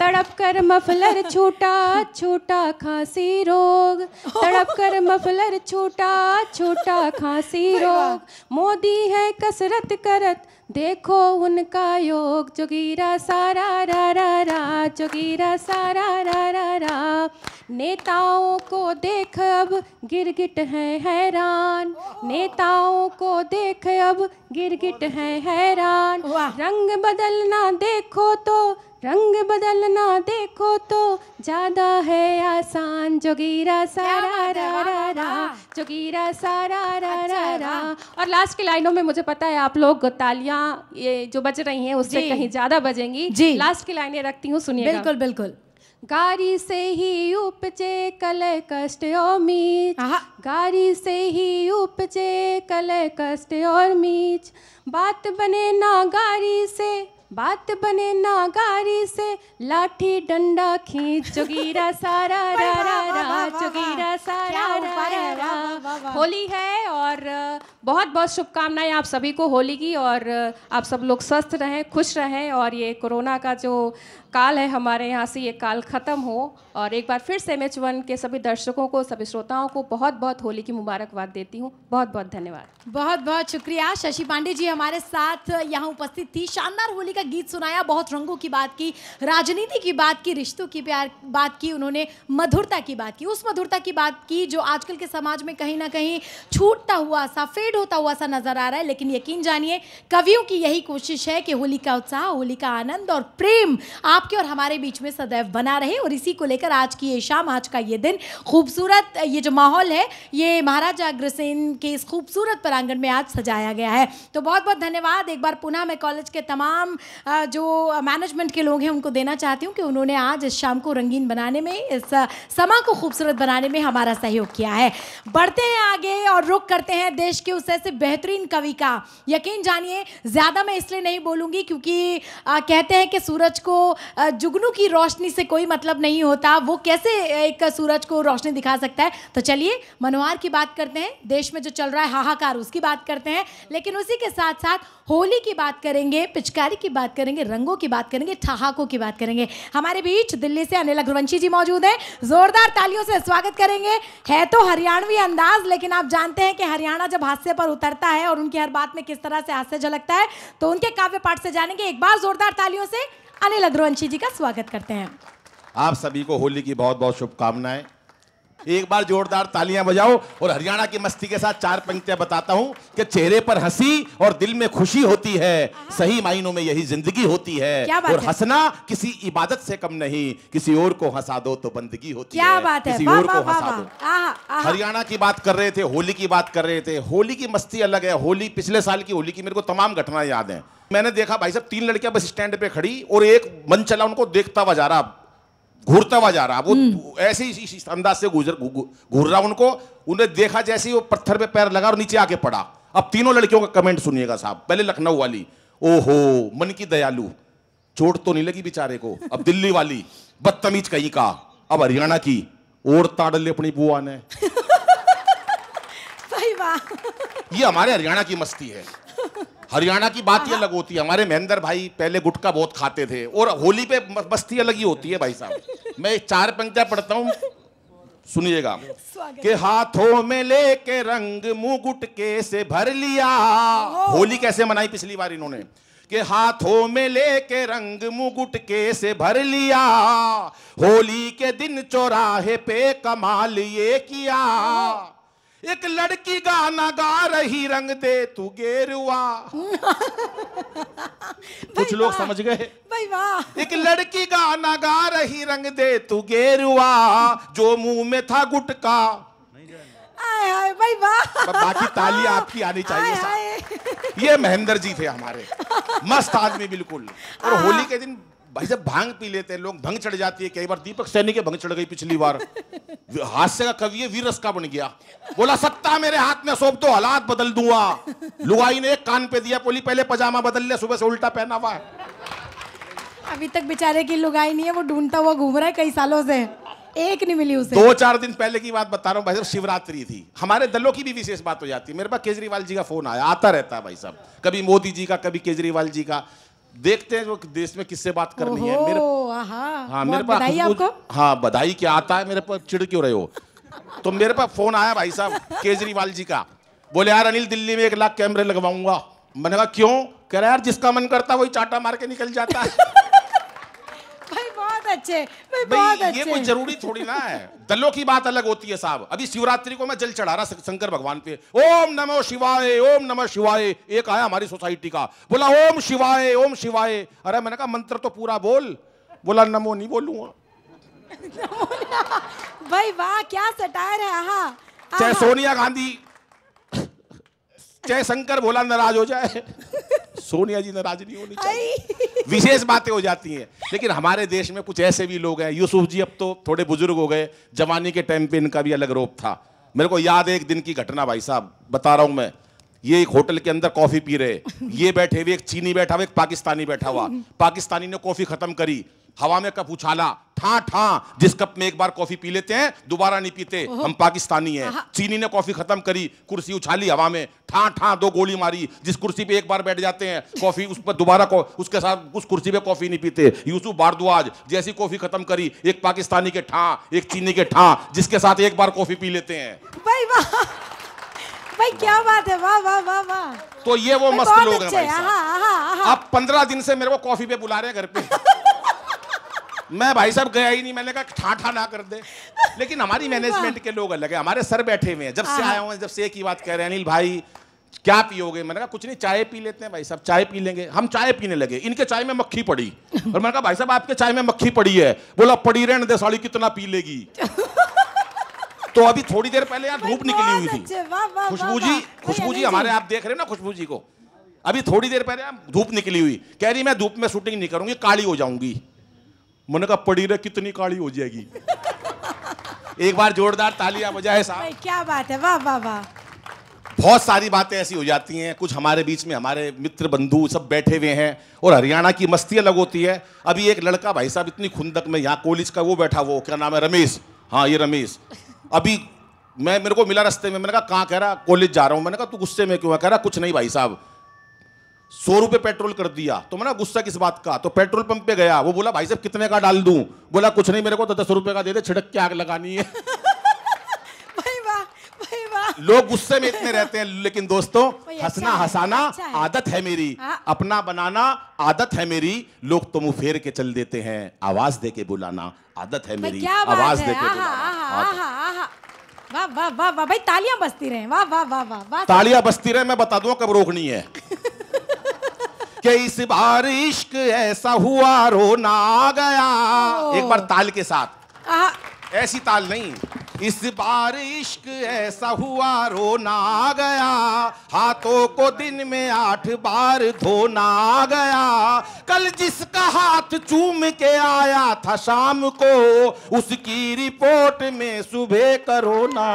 तड़प कर मफलर छूटा छोटा खांसी रोग तड़प कर मफलर छूटा छोटा खांसी रोग मोदी है कसरत करत देखो उनका योग चुगीरा सारा रा रा रा चुगीरा सारा रा रा रा नेताओं को देख अब गिरगिट हैं हैरान नेताओं को देख अब गिरगिट हैं हैरान रंग बदलना देखो तो रंग बदलना देखो तो ज्यादा है आसान जोगीरा सारा रा रा अच्छा, रा जोगीरा सारा रा रा रा और लास्ट की लाइनों में मुझे पता है आप लोग तालियां ये जो बज रही हैं उससे कहीं ज्यादा बजेंगी जी लास्ट की लाइनें रखती हूँ सुनिए बिल्कुल बिल्कुल गारी से ही उपजे कल कष्ट और मीच गारी से ही उपजे कल कष्ट और मीच बात बने ना गारी से बात बने नागारी से लाठी डंडा खींच चुगीरा सारा रा रा रा चुगीरा सारा रा रा होली है और बहुत बहुत शुभकामनाएं आप सभी को होली की और आप सब लोग स्वस्थ रहें खुश रहें और ये कोरोना का जो काल है हमारे यहाँ से ये काल ख़त्म हो और एक बार फिर से एम एच वन के सभी दर्शकों को सभी श्रोताओं को बहुत बहुत होली की मुबारकबाद देती हूँ बहुत बहुत धन्यवाद बहुत बहुत शुक्रिया शशि पांडे जी हमारे साथ यहाँ उपस्थित थी शानदार होली का गीत सुनाया बहुत रंगों की बात की राजनीति की बात की रिश्तों की प्यार बात की उन्होंने मधुरता की बात की उस मधुरता की बात की जो आजकल के समाज में कहीं ना कहीं छूटता हुआ सा फेड होता हुआ सा नजर आ रहा है लेकिन यकीन जानिए कवियों की यही कोशिश है कि होली का उत्साह होली का आनंद और प्रेम आप आपके और हमारे बीच में सदैव बना रहे और इसी को लेकर आज की ये शाम आज का ये दिन खूबसूरत ये जो माहौल है ये महाराजा अग्रसेन के इस खूबसूरत प्रांगण में आज सजाया गया है तो बहुत बहुत धन्यवाद एक बार पुनः मैं कॉलेज के तमाम जो मैनेजमेंट के लोग हैं उनको देना चाहती हूँ कि उन्होंने आज इस शाम को रंगीन बनाने में इस समा को खूबसूरत बनाने में हमारा सहयोग किया है बढ़ते हैं आगे और रुख करते हैं देश के उस ऐसे बेहतरीन कवि का यकीन जानिए ज़्यादा मैं इसलिए नहीं बोलूँगी क्योंकि कहते हैं कि सूरज को जुगनू की रोशनी से कोई मतलब नहीं होता वो कैसे एक सूरज को रोशनी दिखा सकता है तो चलिए मनोहर की बात करते हैं देश में जो चल रहा है हाहाकार उसकी बात करते हैं लेकिन उसी के साथ साथ होली की बात करेंगे पिचकारी की बात करेंगे रंगों की बात करेंगे ठहाकों की बात करेंगे हमारे बीच दिल्ली से अनिल अग्रवंशी जी मौजूद हैं जोरदार तालियों से स्वागत करेंगे है तो हरियाणवी अंदाज लेकिन आप जानते हैं कि हरियाणा जब हास्य पर उतरता है और उनकी हर बात में किस तरह से हास्य झलकता है तो उनके काव्य पाठ से जानेंगे एक बार जोरदार तालियों से अनिल अग्रवंशी जी का स्वागत करते हैं आप सभी को होली की बहुत बहुत शुभकामनाएं एक बार जोरदार तालियां बजाओ और हरियाणा की मस्ती के साथ चार पंक्तियां बताता हूं कि चेहरे पर हंसी और दिल में खुशी होती है हाँ। सही मायनों में यही जिंदगी होती है और हंसना किसी इबादत से कम नहीं किसी और को हंसा दो तो बंदगी होती क्या है बात किसी और को हंसा दो हरियाणा की बात कर रहे थे होली की बात कर रहे थे होली की मस्ती अलग है होली पिछले साल की होली की मेरे को तमाम घटनाएं याद है मैंने देखा भाई साहब तीन लड़कियां बस स्टैंड पे खड़ी और एक मन चला उनको देखता हुआ जा रहा घूरता हुआ जा रहा वो हम्म। तो ऐसे ही अंदाज से गुजर घूर रहा उनको उन्हें देखा जैसे ही वो पत्थर पे पैर लगा और नीचे आके पड़ा अब तीनों लड़कियों का कमेंट सुनिएगा साहब पहले लखनऊ वाली ओहो मन की दयालु चोट तो नहीं लगी बेचारे को अब दिल्ली वाली बदतमीज कहीं का अब हरियाणा की और ताड़ ले अपनी बुआ ने ये हमारे हरियाणा की मस्ती है हरियाणा की बात ही हाँ, हाँ। अलग होती है हमारे महेंद्र भाई पहले गुटका बहुत खाते थे और होली पे बस्ती अलग ही होती है भाई साहब मैं चार पंक्तियां पढ़ता हूँ सुनिएगा के हाथों में लेके रंग मुंह गुटके से भर लिया होली कैसे मनाई पिछली बार इन्होंने के हाथों में लेके रंग मुंह गुटके से भर लिया होली के दिन चौराहे पे कमाल ये किया एक लड़की गाना गा रही रंग दे तू गेरुआ कुछ लोग समझ गए भाई वाह एक लड़की गाना गा रही रंग दे तू गेरुआ जो मुंह में था गुटका भाई वाह बाकी ताली आपकी आनी चाहिए आए आए। ये महेंद्र जी थे हमारे मस्त आदमी बिल्कुल और हाँ। होली के दिन भाई जब भांग पी लेते हैं लोग भंग चढ़ जाती है कई बार दीपक सैनी के भंग चढ़ गई पिछली बार हास्य का कवि वीर रस का बन गया बोला सत्ता मेरे हाथ में सौंप दो तो हालात बदल दूंगा लुगाई ने एक कान पे दिया बोली पहले पजामा बदल ले सुबह से उल्टा पहना हुआ है अभी तक बेचारे की लुगाई नहीं है वो ढूंढता हुआ घूम रहा है कई सालों से एक नहीं मिली उसे दो चार दिन पहले की बात बता रहा हूँ भाई साहब शिवरात्रि थी हमारे दलों की भी विशेष बात हो जाती है मेरे पास केजरीवाल जी का फोन आया आता रहता है भाई साहब कभी मोदी जी का कभी केजरीवाल जी का देखते हैं वो देश में किससे बात करनी है मेरे हाँ मेरे पास हाँ बधाई क्या आता है मेरे पास चिड़ क्यों रहे हो तो मेरे पास फोन आया भाई साहब केजरीवाल जी का बोले यार अनिल दिल्ली में एक लाख कैमरे लगवाऊंगा मैंने कहा क्यों कह रहा यार जिसका मन करता वही चाटा मार के निकल जाता है अच्छे मैं बहुत अच्छे ये कोई जरूरी थोड़ी ना है दलों की बात अलग होती है साहब अभी शिवरात्रि को मैं जल चढ़ा रहा शंकर भगवान पे ओम नमो शिवाय ओम नमो शिवाय एक आया हमारी सोसाइटी का बोला ओम शिवाय ओम शिवाय अरे मैंने कहा मंत्र तो पूरा बोल बोला नमो नहीं बोलूंगा भाई वाह क्या सटायर है चाहे सोनिया गांधी चाहे शंकर भोला नाराज हो जाए सोनिया जी नाराज नहीं होनी चाहिए विशेष बातें हो जाती हैं लेकिन हमारे देश में कुछ ऐसे भी लोग हैं यूसुफ जी अब तो थोड़े बुजुर्ग हो गए जवानी के टाइम पे इनका भी अलग रोप था मेरे को याद है एक दिन की घटना भाई साहब बता रहा हूं मैं ये एक होटल के अंदर कॉफी पी रहे ये बैठे हुए एक चीनी बैठा हुआ एक पाकिस्तानी बैठा हुआ पाकिस्तानी ने कॉफी खत्म करी हवा में कप उछाला ठा ठा जिस कप में एक बार कॉफी पी लेते हैं दोबारा नहीं पीते हम पाकिस्तानी हैं चीनी ने कॉफी खत्म करी कुर्सी उछाली हवा में ठा ठा दो गोली मारी जिस कुर्सी पे एक बार बैठ जाते हैं कॉफी उस पर दोबारा उसके साथ उस कुर्सी पे कॉफी नहीं पीते यूसुफ भारद्वाज जैसी कॉफी खत्म करी एक पाकिस्तानी के ठा एक चीनी के ठा जिसके साथ एक बार कॉफी पी लेते हैं भाई वाह भाई क्या बात है वाह वाह वाह वाह तो ये वो मस्त लोग हैं आप पंद्रह दिन से मेरे को कॉफी पे बुला रहे हैं घर पे मैं भाई साहब गया ही नहीं मैंने कहा ठा ठा ना कर दे लेकिन हमारी मैनेजमेंट के लोग अलग है हमारे सर बैठे हुए हैं जब से हाँ, हाँ। आए हुए हैं जब से एक ही बात कह रहे हैं अनिल भाई क्या पियोगे मैंने कहा कुछ नहीं चाय पी लेते हैं भाई साहब चाय पी लेंगे हम चाय पीने लगे इनके चाय में मक्खी पड़ी और मैंने कहा भाई साहब आपके चाय में मक्खी पड़ी है बोला पड़ी रहने दे साड़ी कितना पी लेगी तो अभी थोड़ी देर पहले यार धूप निकली हुई थी खुशबू जी खुशबू जी हमारे आप देख रहे हो ना खुशबू जी को अभी थोड़ी देर पहले धूप निकली हुई कह रही मैं धूप में शूटिंग नहीं करूंगी काली हो जाऊंगी मैंने कहा पड़ी रहे कितनी काली हो जाएगी एक बार जोरदार तालियां बजाए साहब क्या बात है वाह वाह वाह बहुत सारी बातें ऐसी हो जाती हैं कुछ हमारे बीच में हमारे मित्र बंधु सब बैठे हुए हैं और हरियाणा की मस्ती अलग होती है अभी एक लड़का भाई साहब इतनी खुंदक में यहाँ कॉलेज का वो बैठा वो क्या नाम है रमेश हाँ ये रमेश अभी मैं मेरे को मिला रास्ते में मैंने कहा कहाँ कह रहा कॉलेज जा रहा हूँ मैंने कहा तू गुस्से में क्यों कह रहा कुछ नहीं भाई साहब सौ रुपये पेट्रोल कर दिया तो मैंने गुस्सा किस बात का तो पेट्रोल पंप पे गया वो बोला भाई साहब कितने का डाल दूं बोला कुछ नहीं मेरे को तो दस रुपए का दे दे छिड़क के आग लगानी है भाई वाह भाई वाह लोग गुस्से में इतने रहते हैं लेकिन दोस्तों हंसना अच्छा हंसाना अच्छा आदत है मेरी आ? हाँ। अपना बनाना आदत है मेरी लोग तो मुंह फेर के चल देते हैं आवाज दे के बुलाना आदत है मेरी आवाज दे के वाह वाह वाह भाई तालियां बजती रहे वाह वाह वाह वाह तालियां बजती रहे मैं बता दूं कब रोकनी है कि इस बार इश्क ऐसा हुआ रोना आ गया एक बार ताल के साथ ऐसी ताल नहीं इस बार इश्क ऐसा हुआ रोना आ गया हाथों को दिन में आठ बार धोना आ गया कल जिसका हाथ चूम के आया था शाम को उसकी रिपोर्ट में सुबह करो ना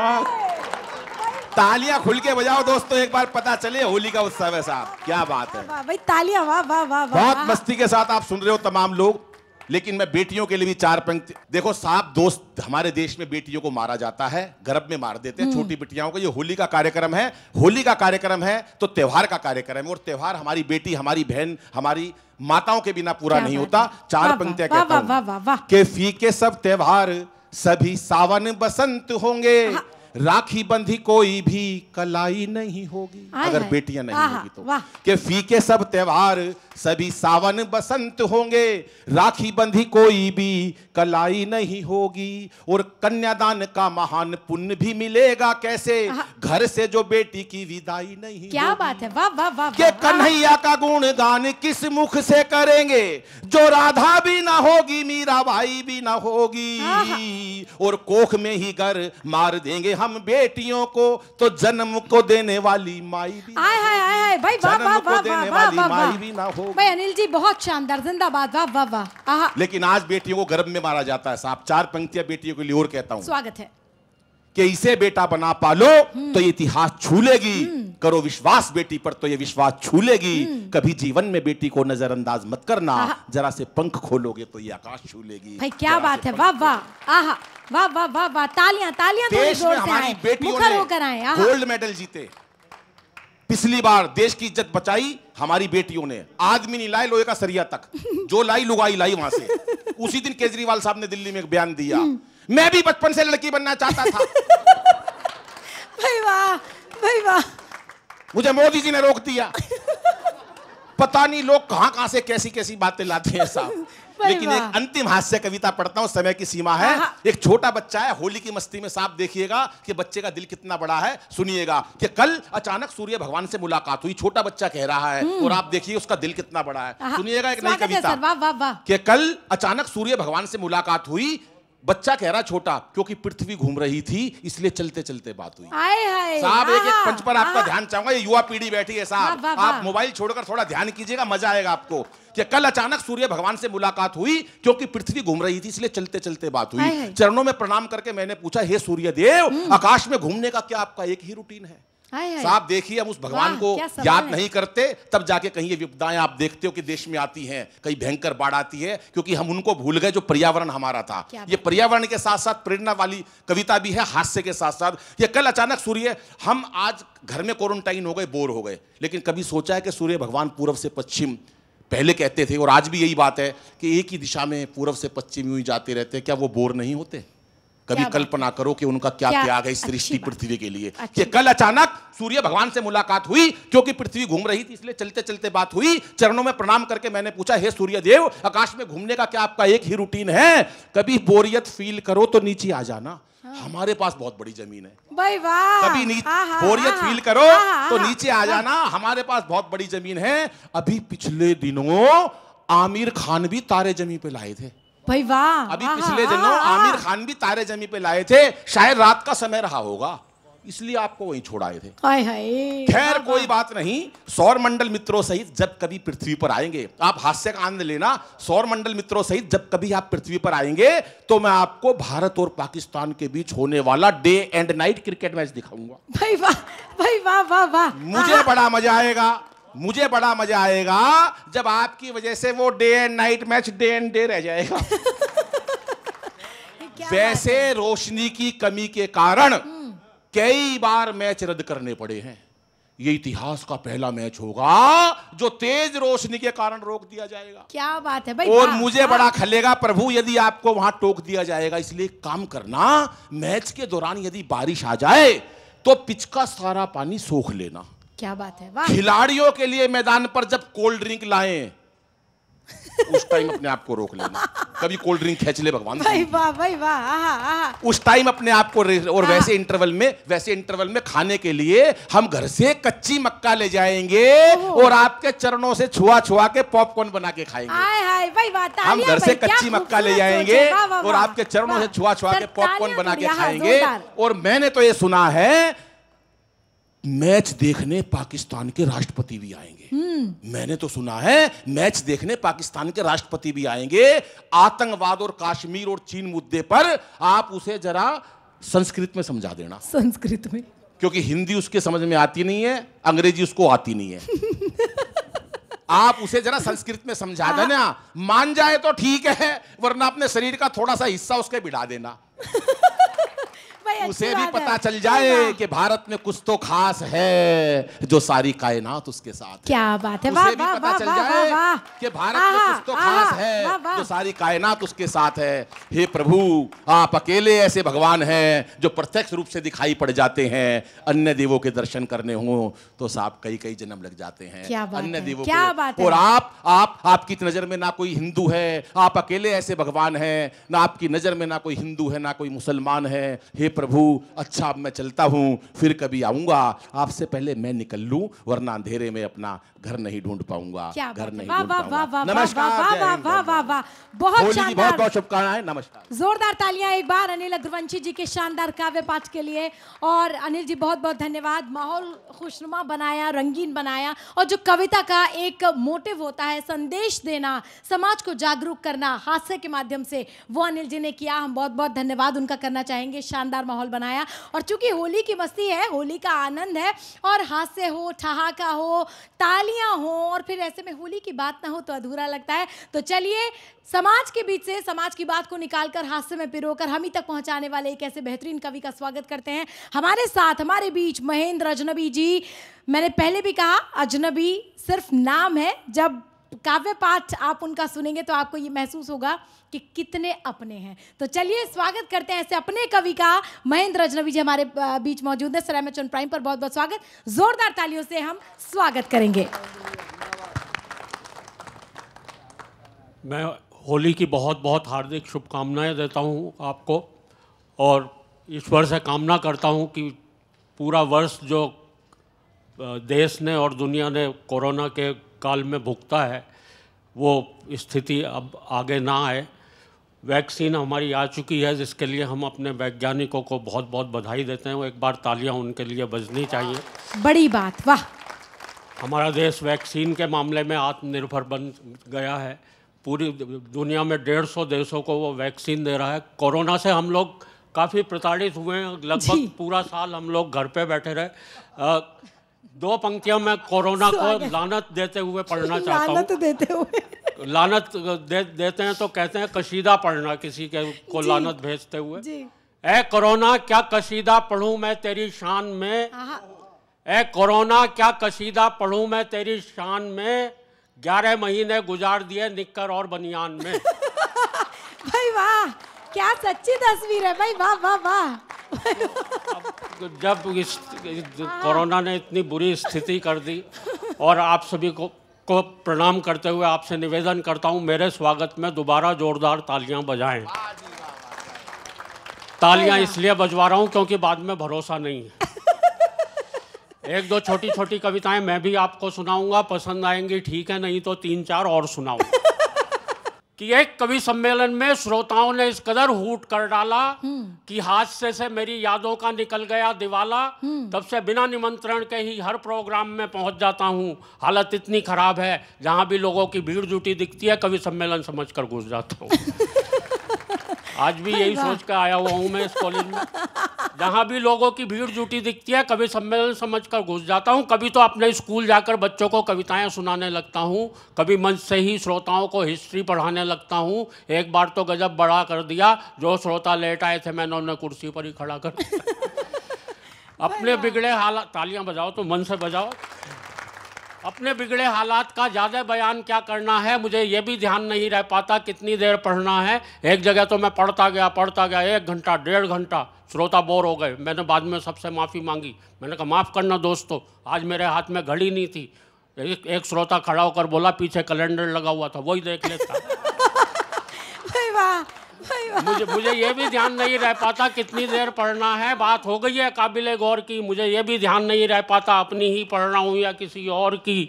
तालियां खुल के बजाओ दोस्तों एक बार पता चले होली का उत्सव है साहब क्या बात है भाई तालियां वाह वाह वाह बहुत मस्ती के साथ आप सुन रहे हो तमाम लोग लेकिन मैं बेटियों के लिए भी चार पंक्ति देखो साहब दोस्त हमारे देश में बेटियों को मारा जाता है गर्भ में मार देते हैं हम्म। छोटी बेटियाओं को ये होली का कार्यक्रम है होली का कार्यक्रम है तो त्यौहार का कार्यक्रम है और त्यौहार हमारी बेटी हमारी बहन हमारी माताओं के बिना पूरा नहीं होता चार पंक्तियां कहता हूं के फीके सब त्यौहार सभी सावन बसंत होंगे हाँ, राखी बंधी कोई भी कलाई नहीं होगी अगर बेटियां नहीं होगी तो के फीके सब त्योहार सभी सावन बसंत होंगे राखी बंधी कोई भी कलाई नहीं होगी और कन्यादान का महान पुण्य भी मिलेगा कैसे घर से जो बेटी की विदाई नहीं क्या बात है वाह वाह वाह के कन्हैया का गुण गान किस मुख से करेंगे जो राधा भी ना होगी मीरा भाई भी ना होगी और कोख में ही घर मार देंगे हम बेटियों को तो जन्म को देने वाली माई भी आए हाय आय हाय भाई माई भी ना हो भाई अनिल जी बहुत शानदार जिंदाबाद वाह वाह वाह लेकिन आज बेटियों को गर्भ में मारा जाता है साहब चार पंक्तियां बेटियों के लिए और कहता हूँ स्वागत है कि इसे बेटा बना पालो तो ये इतिहास छूलेगी करो विश्वास बेटी पर तो ये विश्वास छूलेगी कभी जीवन में बेटी को नजरअंदाज मत करना जरा से पंख खोलोगे तो ये आकाश छूलेगी भाई क्या बात है वाह वाह आहा वाह वाह वाह वाह तालियां तालियां थोड़ी जोर से आए मुखर होकर आए गोल्ड मेडल जीते पिछली बार देश की इज्जत बचाई हमारी बेटियों ने आदमी नहीं लाए लोहे का सरिया तक जो लाई लुगाई लाई वहां से उसी दिन केजरीवाल साहब ने दिल्ली में एक बयान दिया हम्म। मैं भी बचपन से लड़की बनना चाहता था भाई वाह भाई वाह मुझे मोदी जी ने रोक दिया पता नहीं लोग कहां कहां से कैसी कैसी बातें लाते हैं साहब लेकिन एक अंतिम हास्य कविता पढ़ता हूँ समय की सीमा है हाँ, हाँ। एक छोटा बच्चा है होली की मस्ती में साफ देखिएगा कि बच्चे का दिल कितना बड़ा है सुनिएगा कि कल अचानक सूर्य भगवान से मुलाकात हुई छोटा बच्चा कह रहा है हम्म। और आप देखिए उसका दिल कितना बड़ा है हाँ, सुनिएगा एक नई कविता कल अचानक सूर्य भगवान से मुलाकात हुई बच्चा कह रहा छोटा क्योंकि पृथ्वी घूम रही थी इसलिए चलते चलते बात हुई साहब एक एक पंच पर आपका ध्यान चाहूंगा ये युवा पीढ़ी बैठी है साहब आप मोबाइल छोड़कर थोड़ा ध्यान कीजिएगा मजा आएगा आपको कि कल अचानक सूर्य भगवान से मुलाकात हुई क्योंकि पृथ्वी घूम रही थी इसलिए चलते चलते बात हुई चरणों में प्रणाम करके मैंने पूछा हे सूर्य देव हम्म। आकाश में घूमने का क्या आपका एक ही रूटीन है आप देखिए हम उस भगवान को याद नहीं करते तब जाके कहीं ये विपदाएं आप देखते हो कि देश में आती हैं कहीं भयंकर बाढ़ आती है क्योंकि हम उनको भूल गए जो पर्यावरण हमारा था ये पर्यावरण के साथ साथ प्रेरणा वाली कविता भी है हास्य के साथ साथ ये कल अचानक सूर्य हम आज घर में क्वारंटाइन हो गए बोर हो गए लेकिन कभी सोचा है कि सूर्य भगवान पूर्व से पश्चिम पहले कहते थे और आज भी यही बात है कि एक ही दिशा में पूर्व से पश्चिम ही जाते रहते क्या वो बोर नहीं होते कभी कल्पना करो कि उनका क्या त्याग है इस सृष्टि पृथ्वी के लिए कि कल अचानक सूर्य भगवान से मुलाकात हुई क्योंकि पृथ्वी घूम रही थी इसलिए चलते चलते बात हुई चरणों में प्रणाम करके मैंने पूछा हे सूर्य देव आकाश में घूमने का क्या आपका एक ही रूटीन है कभी बोरियत फील करो तो नीचे आ जाना हाँ। हमारे पास बहुत बड़ी जमीन है भाई वाह कभी हाँ, हाँ, बोरियत फील करो तो नीचे आ जाना हमारे पास बहुत बड़ी जमीन है अभी पिछले दिनों आमिर खान भी तारे जमीन पे लाए थे भाई वाह अभी हाँ, पिछले हाँ, दिनों हाँ, आमिर खान भी तारे जमी पे लाए थे शायद रात का समय रहा होगा इसलिए आपको वहीं छोड़ाए थे हाय हाय खैर कोई बात नहीं सौर मंडल मित्रों सहित जब कभी पृथ्वी पर आएंगे आप हास्य का आनंद लेना सौर मंडल मित्रों सहित जब कभी आप पृथ्वी पर आएंगे तो मैं आपको भारत और पाकिस्तान के बीच होने वाला day and night cricket match दिखाऊंगा भाई वाह भाई वाह वाह वाह मुझे बड़ा मजा आएगा मुझे बड़ा मजा आएगा जब आपकी वजह से वो day and night match day and day रह जाएगा वैसे रोशनी की कमी के कारण हम्म। कई बार मैच रद्द करने पड़े हैं ये इतिहास का पहला मैच होगा जो तेज रोशनी के कारण रोक दिया जाएगा क्या बात है भाई और मुझे बड़ा खलेगा प्रभु यदि आपको वहां टोक दिया जाएगा इसलिए काम करना मैच के दौरान यदि बारिश आ जाए तो पिच का सारा पानी सोख लेना क्या बात है खिलाड़ियों के लिए मैदान पर जब कोल्ड ड्रिंक लाए उस टाइम अपने आप को रोक लेना कभी कोल्ड ड्रिंक खेच ले भगवान भाई वाह भाई वाह उस टाइम अपने आप को और वैसे इंटरवल में वैसे इंटरवल में खाने के लिए हम घर से कच्ची मक्का ले जाएंगे और आपके चरणों से छुआ छुआ के पॉपकॉर्न बना के खाएंगे आए, आए, भाई वाह हम घर से कच्ची मक्का ले जाएंगे और आपके चरणों से छुआ छुआ के पॉपकॉर्न बना तो के खाएंगे और मैंने तो ये सुना है मैच देखने पाकिस्तान के राष्ट्रपति भी आएंगे हम्म। मैंने तो सुना है मैच देखने पाकिस्तान के राष्ट्रपति भी आएंगे आतंकवाद और कश्मीर और चीन मुद्दे पर आप उसे जरा संस्कृत में समझा देना संस्कृत में क्योंकि हिंदी उसके समझ में आती नहीं है अंग्रेजी उसको आती नहीं है आप उसे जरा संस्कृत में समझा हाँ। देना मान जाए तो ठीक है वरना अपने शरीर का थोड़ा सा हिस्सा उसके बिठा देना भाई उसे भी पता चल जाए कि भारत में कुछ तो खास है जो सारी कायनात उसके साथ क्या बात है उसे भी पता चल जाए कि भारत में कुछ तो खास है जो सारी कायनात उसके साथ है हे प्रभु आप अकेले ऐसे भगवान हैं जो प्रत्यक्ष रूप से दिखाई पड़ जाते हैं अन्य देवों के दर्शन करने हों तो साहब कई कई जन्म लग जाते हैं अन्य देवों क्या बात और आप आप आपकी नजर में ना कोई हिंदू है आप अकेले ऐसे भगवान हैं ना आपकी नजर में ना कोई हिंदू है ना कोई मुसलमान है हे प्रभु अच्छा अब मैं चलता हूँ फिर कभी आऊँगा आपसे पहले मैं निकल लूँ वरना अंधेरे में अपना घर नहीं ढूंढ पाऊंगा घर नहीं ढूंढ बहुत बहुत शुभकामनाएं नमस्कार जोरदार तालियां एक बार अनिल अग्रवंशी जी के शानदार काव्य पाठ के लिए और अनिल जी बहुत बहुत धन्यवाद माहौल खुशनुमा बनाया रंगीन बनाया और जो कविता का एक मोटिव होता है संदेश देना समाज को जागरूक करना हास्य के माध्यम से वो अनिल जी ने किया हम बहुत बहुत धन्यवाद उनका करना चाहेंगे शानदार माहौल बनाया और चूंकि होली की मस्ती है होली का आनंद है और हास्य हो ठहाका हो ताल तालियां हो और फिर ऐसे में होली की बात ना हो तो अधूरा लगता है तो चलिए समाज के बीच से समाज की बात को निकालकर हास्य में पिरोकर हम ही तक पहुंचाने वाले एक ऐसे बेहतरीन कवि का स्वागत करते हैं हमारे साथ हमारे बीच महेंद्र अजनबी जी मैंने पहले भी कहा अजनबी सिर्फ नाम है जब काव्य पाठ आप उनका सुनेंगे तो आपको ये महसूस होगा कि कितने अपने हैं तो चलिए स्वागत करते हैं ऐसे अपने कवि का महेंद्र अजनबी जी हमारे बीच मौजूद है मचन प्राइम पर बहुत बहुत स्वागत जोरदार तालियों से हम स्वागत करेंगे मैं होली की बहुत बहुत हार्दिक शुभकामनाएं देता हूं आपको और ईश्वर से कामना करता हूं कि पूरा वर्ष जो देश ने और दुनिया ने कोरोना के काल में भुगता है वो स्थिति अब आगे ना आए वैक्सीन हमारी आ चुकी है जिसके लिए हम अपने वैज्ञानिकों को बहुत बहुत बधाई देते हैं वो एक बार तालियां उनके लिए बजनी चाहिए बड़ी बात वाह हमारा देश वैक्सीन के मामले में आत्मनिर्भर बन गया है पूरी दुनिया में डेढ़ सौ देशों को वो वैक्सीन दे रहा है कोरोना से हम लोग काफ़ी प्रताड़ित हुए हैं लगभग पूरा साल हम लोग घर पे बैठे रहे आ, दो पंक्तियों में कोरोना को लानत देते हुए पढ़ना चाहता हूँ देते हुए लानत दे, देते हैं तो कहते हैं कशीदा पढ़ना किसी के को लानत भेजते हुए ए कोरोना क्या कशीदा पढ़ू मैं तेरी शान में ए कोरोना क्या कशीदा पढ़ू मैं तेरी शान में ग्यारह महीने गुजार दिए निक्कर और बनियान में भाई वाह क्या सच्ची तस्वीर है भाई वाह वाह वाह जब इस कोरोना ने इतनी बुरी स्थिति कर दी और आप सभी को को प्रणाम करते हुए आपसे निवेदन करता हूँ मेरे स्वागत में दोबारा जोरदार तालियां बजाएं तालियां इसलिए बजवा रहा हूँ क्योंकि बाद में भरोसा नहीं है एक दो छोटी छोटी कविताएं मैं भी आपको सुनाऊंगा पसंद आएंगी ठीक है नहीं तो तीन चार और सुनाऊंगा कि एक कवि सम्मेलन में श्रोताओं ने इस कदर हूट कर डाला हम्म। कि हादसे से मेरी यादों का निकल गया दिवाला हम्म। तब से बिना निमंत्रण के ही हर प्रोग्राम में पहुंच जाता हूं हालत इतनी खराब है जहां भी लोगों की भीड़ जुटी दिखती है कवि सम्मेलन समझ कर घुस जाता हूँ आज भी यही सोच कर आया हुआ हूँ मैं इस कॉलेज में जहाँ भी लोगों की भीड़ जुटी दिखती है कभी सम्मेलन समझ कर घुस जाता हूँ कभी तो अपने स्कूल जाकर बच्चों को कविताएं सुनाने लगता हूँ कभी मंच से ही श्रोताओं को हिस्ट्री पढ़ाने लगता हूँ एक बार तो गजब बड़ा कर दिया जो श्रोता लेट आए थे मैंने उन्हें कुर्सी पर ही खड़ा कर अपने बिगड़े हालात तालियां बजाओ तो मन से बजाओ अपने बिगड़े हालात का ज़्यादा बयान क्या करना है मुझे ये भी ध्यान नहीं रह पाता कितनी देर पढ़ना है एक जगह तो मैं पढ़ता गया पढ़ता गया एक घंटा डेढ़ घंटा श्रोता बोर हो गए मैंने बाद में सबसे माफ़ी मांगी मैंने कहा माफ़ करना दोस्तों आज मेरे हाथ में घड़ी नहीं थी एक, एक श्रोता खड़ा होकर बोला पीछे कैलेंडर लगा हुआ था वही देख लेता वाह मुझे मुझे ये भी ध्यान नहीं रह पाता कितनी देर पढ़ना है बात हो गई है काबिल गौर की मुझे ये भी ध्यान नहीं रह पाता अपनी ही पढ़ रहा हूँ या किसी और की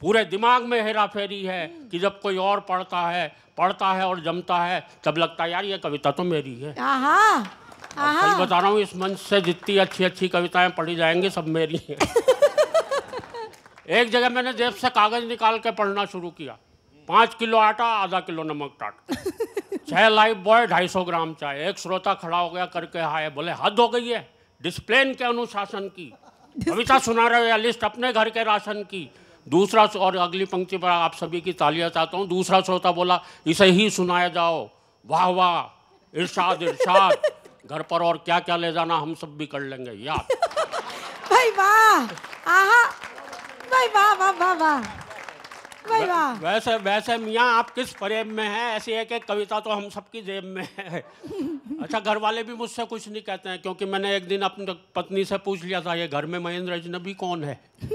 पूरे दिमाग में हेरा फेरी है कि जब कोई और पढ़ता है पढ़ता है और जमता है तब लगता है यार ये कविता तो मेरी है आहा, आहा। बता रहा हूँ इस मंच से जितनी अच्छी अच्छी कविताएं पढ़ी जाएंगी सब मेरी हैं एक जगह मैंने जेब से कागज़ निकाल के पढ़ना शुरू किया पाँच किलो आटा आधा किलो नमक टाट छः लाइफ बॉय ढाई सौ ग्राम चाय एक श्रोता खड़ा हो गया करके हाय बोले हद हो गई है डिस्प्लेन के अनुशासन की कविता सुना रहे हो या लिस्ट अपने घर के राशन की दूसरा और अगली पंक्ति पर आप सभी की तालियां चाहता हूँ दूसरा श्रोता बोला इसे ही सुनाया जाओ वाह वाह इर्शाद इर्शाद घर पर और क्या क्या ले जाना हम सब भी कर लेंगे याद भाई वाह आहा भाई वाह वाह वाह वाह वैसे वैसे मियाँ आप किस फ्रेम में हैं ऐसी है कि कविता तो हम सबकी जेब में है अच्छा घर वाले भी मुझसे कुछ नहीं कहते हैं क्योंकि मैंने एक दिन अपनी पत्नी से पूछ लिया था ये घर में महेंद्र अजनबी कौन है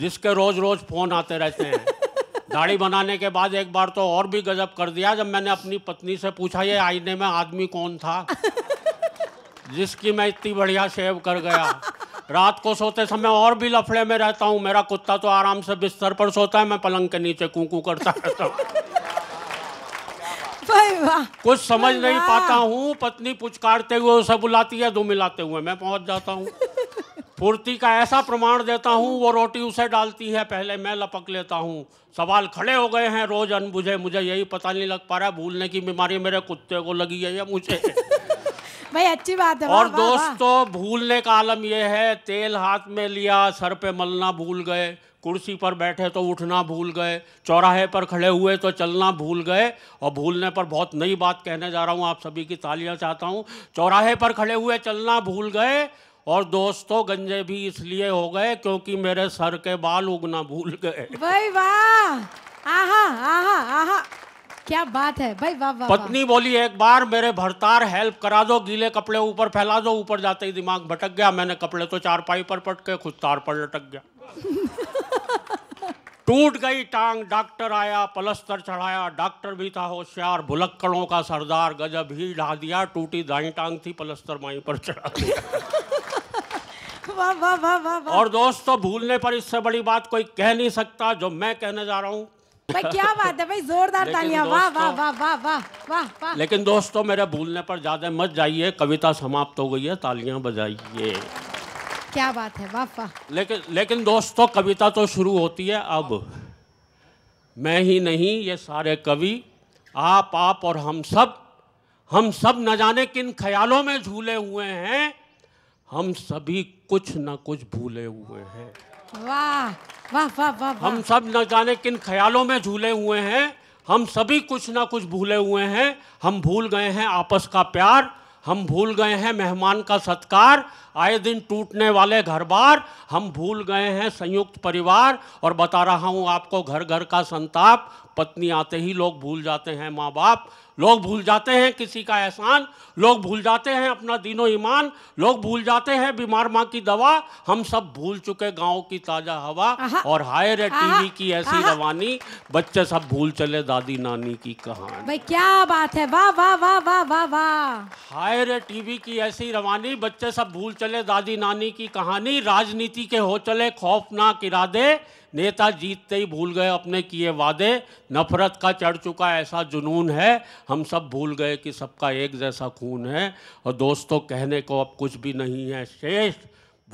जिसके रोज रोज फोन आते रहते हैं दाढ़ी बनाने के बाद एक बार तो और भी गजब कर दिया जब मैंने अपनी पत्नी से पूछा ये आईने में आदमी कौन था जिसकी मैं इतनी बढ़िया सेव कर गया रात को सोते समय और भी लफड़े में रहता हूँ मेरा कुत्ता तो आराम से बिस्तर पर सोता है मैं पलंग के नीचे कुकू करता रहता हूँ कुछ समझ नहीं पाता हूँ पत्नी पुचकारते हुए उसे बुलाती है दो मिलाते हुए मैं पहुंच जाता हूँ फुर्ती का ऐसा प्रमाण देता हूँ वो रोटी उसे डालती है पहले मैं लपक लेता हूँ सवाल खड़े हो गए हैं रोज अनबुझे मुझे यही पता नहीं लग पा रहा है भूलने की बीमारी मेरे कुत्ते को लगी है या मुझे भाई अच्छी बात है और दोस्तों भूलने का आलम यह है तेल हाथ में लिया सर पे मलना भूल गए कुर्सी पर बैठे तो उठना भूल गए चौराहे पर खड़े हुए तो चलना भूल गए और भूलने पर बहुत नई बात कहने जा रहा हूँ आप सभी की तालियां चाहता हूँ चौराहे पर खड़े हुए चलना भूल गए और दोस्तों गंजे भी इसलिए हो गए क्योंकि मेरे सर के बाल उगना भूल गए भाई वाह आहा आहा आहा क्या बात है भाई वाह वाह पत्नी बोली एक बार मेरे भरतार हेल्प करा दो गीले कपड़े ऊपर फैला दो ऊपर जाते ही दिमाग भटक गया मैंने कपड़े तो चार पाई पर पटके खुद तार पर लटक गया टूट गई टांग डॉक्टर आया पलस्तर चढ़ाया डॉक्टर भी था होशियार भुलक्कड़ों का सरदार गजब ही ढा दिया टूटी दाई टांग थी पलस्तर माई पर चढ़ा वाह वाह वाह वाह और दोस्तों तो भूलने पर इससे बड़ी बात कोई कह नहीं सकता जो मैं कहने जा रहा हूँ भाई क्या बात है भाई जोरदार तालियां वाह वाह वाह वाह वाह वाह लेकिन दोस्तों मेरे भूलने पर ज्यादा मत जाइए कविता समाप्त हो गई है तालियां बजाइए क्या बात है वाह वाह लेकिन लेकिन दोस्तों कविता तो शुरू होती है अब मैं ही नहीं ये सारे कवि आप आप और हम सब हम सब न जाने किन ख्यालों में झूले हुए हैं हम सभी कुछ ना कुछ भूले हुए हैं वाह वाह वाह वाह हम सब न जाने किन ख्यालों में झूले हुए हैं हम सभी कुछ ना कुछ भूले हुए हैं हम भूल गए हैं आपस का प्यार हम भूल गए हैं मेहमान का सत्कार आए दिन टूटने वाले घर बार हम भूल गए हैं संयुक्त परिवार और बता रहा हूँ आपको घर घर का संताप पत्नी आते ही लोग भूल जाते हैं माँ बाप लोग भूल जाते हैं किसी का एहसान लोग भूल जाते हैं अपना दिनो ईमान लोग भूल जाते हैं बीमार माँ की दवा हम सब भूल चुके गांव की ताज़ा हवा और हाय रे टीवी की ऐसी रवानी बच्चे सब भूल चले दादी नानी की कहानी भाई क्या बात है वाह वाह वाह वाह वाह वाह हायर टीवी की ऐसी रवानी बच्चे सब भूल चले दादी नानी की कहानी राजनीति के हो चले खौफनाक इरादे नेता जीतते ही भूल गए अपने किए वादे नफरत का चढ़ चुका ऐसा जुनून है हम सब भूल गए कि सबका एक जैसा खून है और दोस्तों कहने को अब कुछ भी नहीं है शेष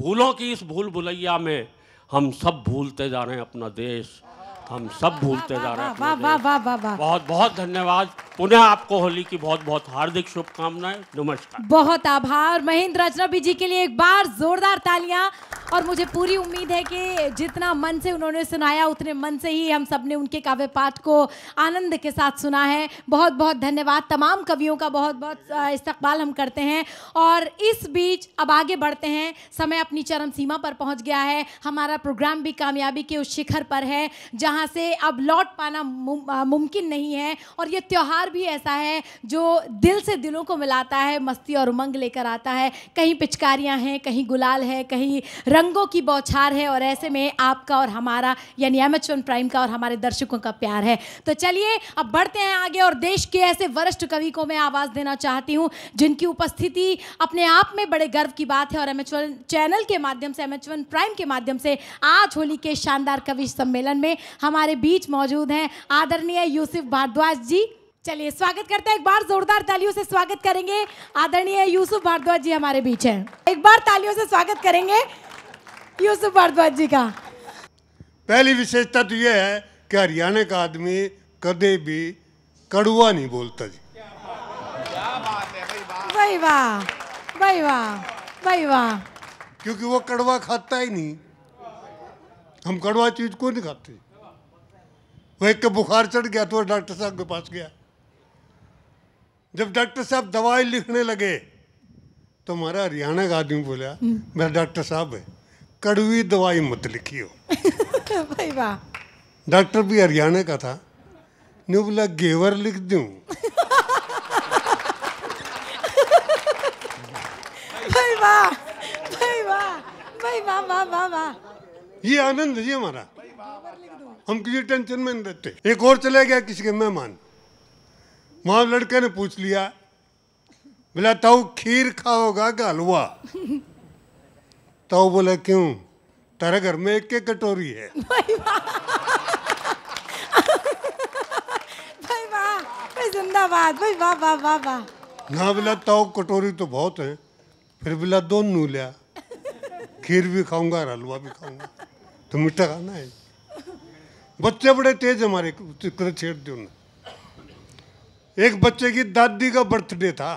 भूलों की इस भूल भुलैया में हम सब भूलते जा रहे हैं अपना देश हम सब भूलते जा रहे हैं बहुत बहुत धन्यवाद पुनः आपको होली की बहुत बहुत हार्दिक शुभकामनाएं नमस्कार बहुत आभार महेंद्र अजनबी जी के लिए एक बार जोरदार तालियां और मुझे पूरी उम्मीद है कि जितना मन से उन्होंने सुनाया उतने मन से ही हम सब ने उनके काव्य पाठ को आनंद के साथ सुना है बहुत बहुत धन्यवाद तमाम कवियों का बहुत बहुत इस्तकबाल हम करते हैं और इस बीच अब आगे बढ़ते हैं समय अपनी चरम सीमा पर पहुँच गया है हमारा प्रोग्राम भी कामयाबी के उस शिखर पर है जहाँ यहाँ से अब लौट पाना मुमकिन नहीं है और ये त्यौहार भी ऐसा है जो दिल से दिलों को मिलाता है मस्ती और उमंग लेकर आता है कहीं पिचकारियाँ हैं कहीं गुलाल है कहीं रंगों की बौछार है और ऐसे में आपका और हमारा यानी एमेचन प्राइम का और हमारे दर्शकों का प्यार है तो चलिए अब बढ़ते हैं आगे और देश के ऐसे वरिष्ठ कवि को मैं आवाज़ देना चाहती हूँ जिनकी उपस्थिति अपने आप में बड़े गर्व की बात है और एमेचन चैनल के माध्यम से एमेचन प्राइम के माध्यम से आज होली के शानदार कवि सम्मेलन में हमारे बीच मौजूद हैं आदरणीय यूसुफ भारद्वाज जी चलिए स्वागत करते हैं एक बार जोरदार तालियों से स्वागत करेंगे आदरणीय यूसुफ भारद्वाज जी हमारे बीच हैं एक बार तालियों से स्वागत करेंगे यूसुफ भारद्वाज जी का पहली विशेषता तो यह है कि हरियाणा का आदमी कदे भी कड़ुआ नहीं बोलता जी वही वाह वही वाह वही वाह क्योंकि वो कड़वा खाता ही नहीं हम कड़वा चीज को नहीं खाते वो एक बुखार चढ़ गया तो डॉक्टर साहब के पास गया जब डॉक्टर साहब दवाई लिखने लगे तो हमारा हरियाणा का आदमी बोला मेरा हम्म। डॉक्टर साहब है कड़वी दवाई मत लिखियो भाई वाह डॉक्टर भी हरियाणा का था नहीं बोला गेवर लिख दूँ भाई वाह भाई वाह भाई वाह वाह वाह वाह ये आनंद है हमारा हम किसी टेंशन में नहीं रहते एक और चले गया किसी के मेहमान वहां लड़के ने पूछ लिया बोला ताऊ खीर खाओगा का हलवा ताऊ बोला क्यों तारे घर में एक एक कटोरी है भाई भाई जिंदाबाद भाई वाह वाह वाह वाह ना बोला ताऊ कटोरी तो बहुत है फिर बोला दोनों लिया खीर भी खाऊंगा और हलवा भी खाऊंगा तो मीठा खाना है बच्चे बड़े तेज हमारे छेड़ दो एक बच्चे की दादी का बर्थडे था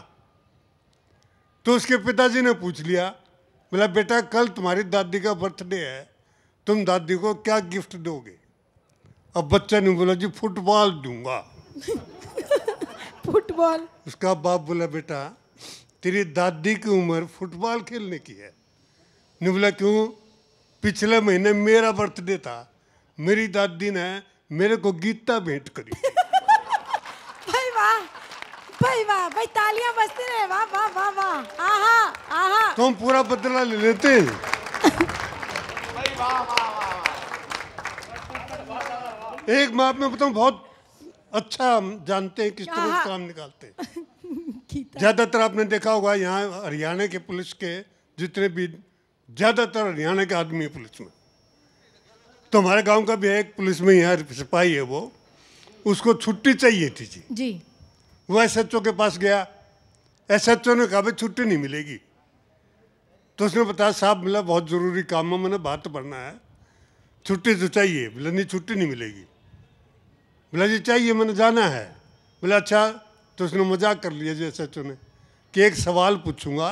तो उसके पिताजी ने पूछ लिया बोला बेटा कल तुम्हारी दादी का बर्थडे है तुम दादी को क्या गिफ्ट दोगे अब बच्चा ने बोला जी फुटबॉल दूंगा फुटबॉल उसका बाप बोला बेटा तेरी दादी की उम्र फुटबॉल खेलने की है ने बोला क्यों पिछले महीने मेरा बर्थडे था मेरी दादी ने मेरे को गीता भेंट करी भाई वाह भाई वाह भाई तालियां बजती रहे वाह वाह वाह वाह आहा आहा तुम पूरा बदला ले लेते भाई वाह वाह वाह एक मैं में बताऊं बहुत अच्छा हम जानते हैं किस तरह काम निकालते हैं ज्यादातर आपने देखा होगा यहाँ हरियाणा के पुलिस के जितने भी ज़्यादातर हरियाणा के आदमी है पुलिस में तो हमारे गांव का भी एक पुलिस में यहाँ सिपाही है वो उसको छुट्टी चाहिए थी जी जी वो एस के पास गया एस ने कहा भाई छुट्टी नहीं मिलेगी तो उसने बताया साहब मिला बहुत ज़रूरी काम है मैंने बात पढ़ना है छुट्टी तो चाहिए बोला नहीं छुट्टी नहीं मिलेगी बोला जी चाहिए मैंने जाना है बोला अच्छा तो उसने मजाक कर लिया जी एस ने कि एक सवाल पूछूंगा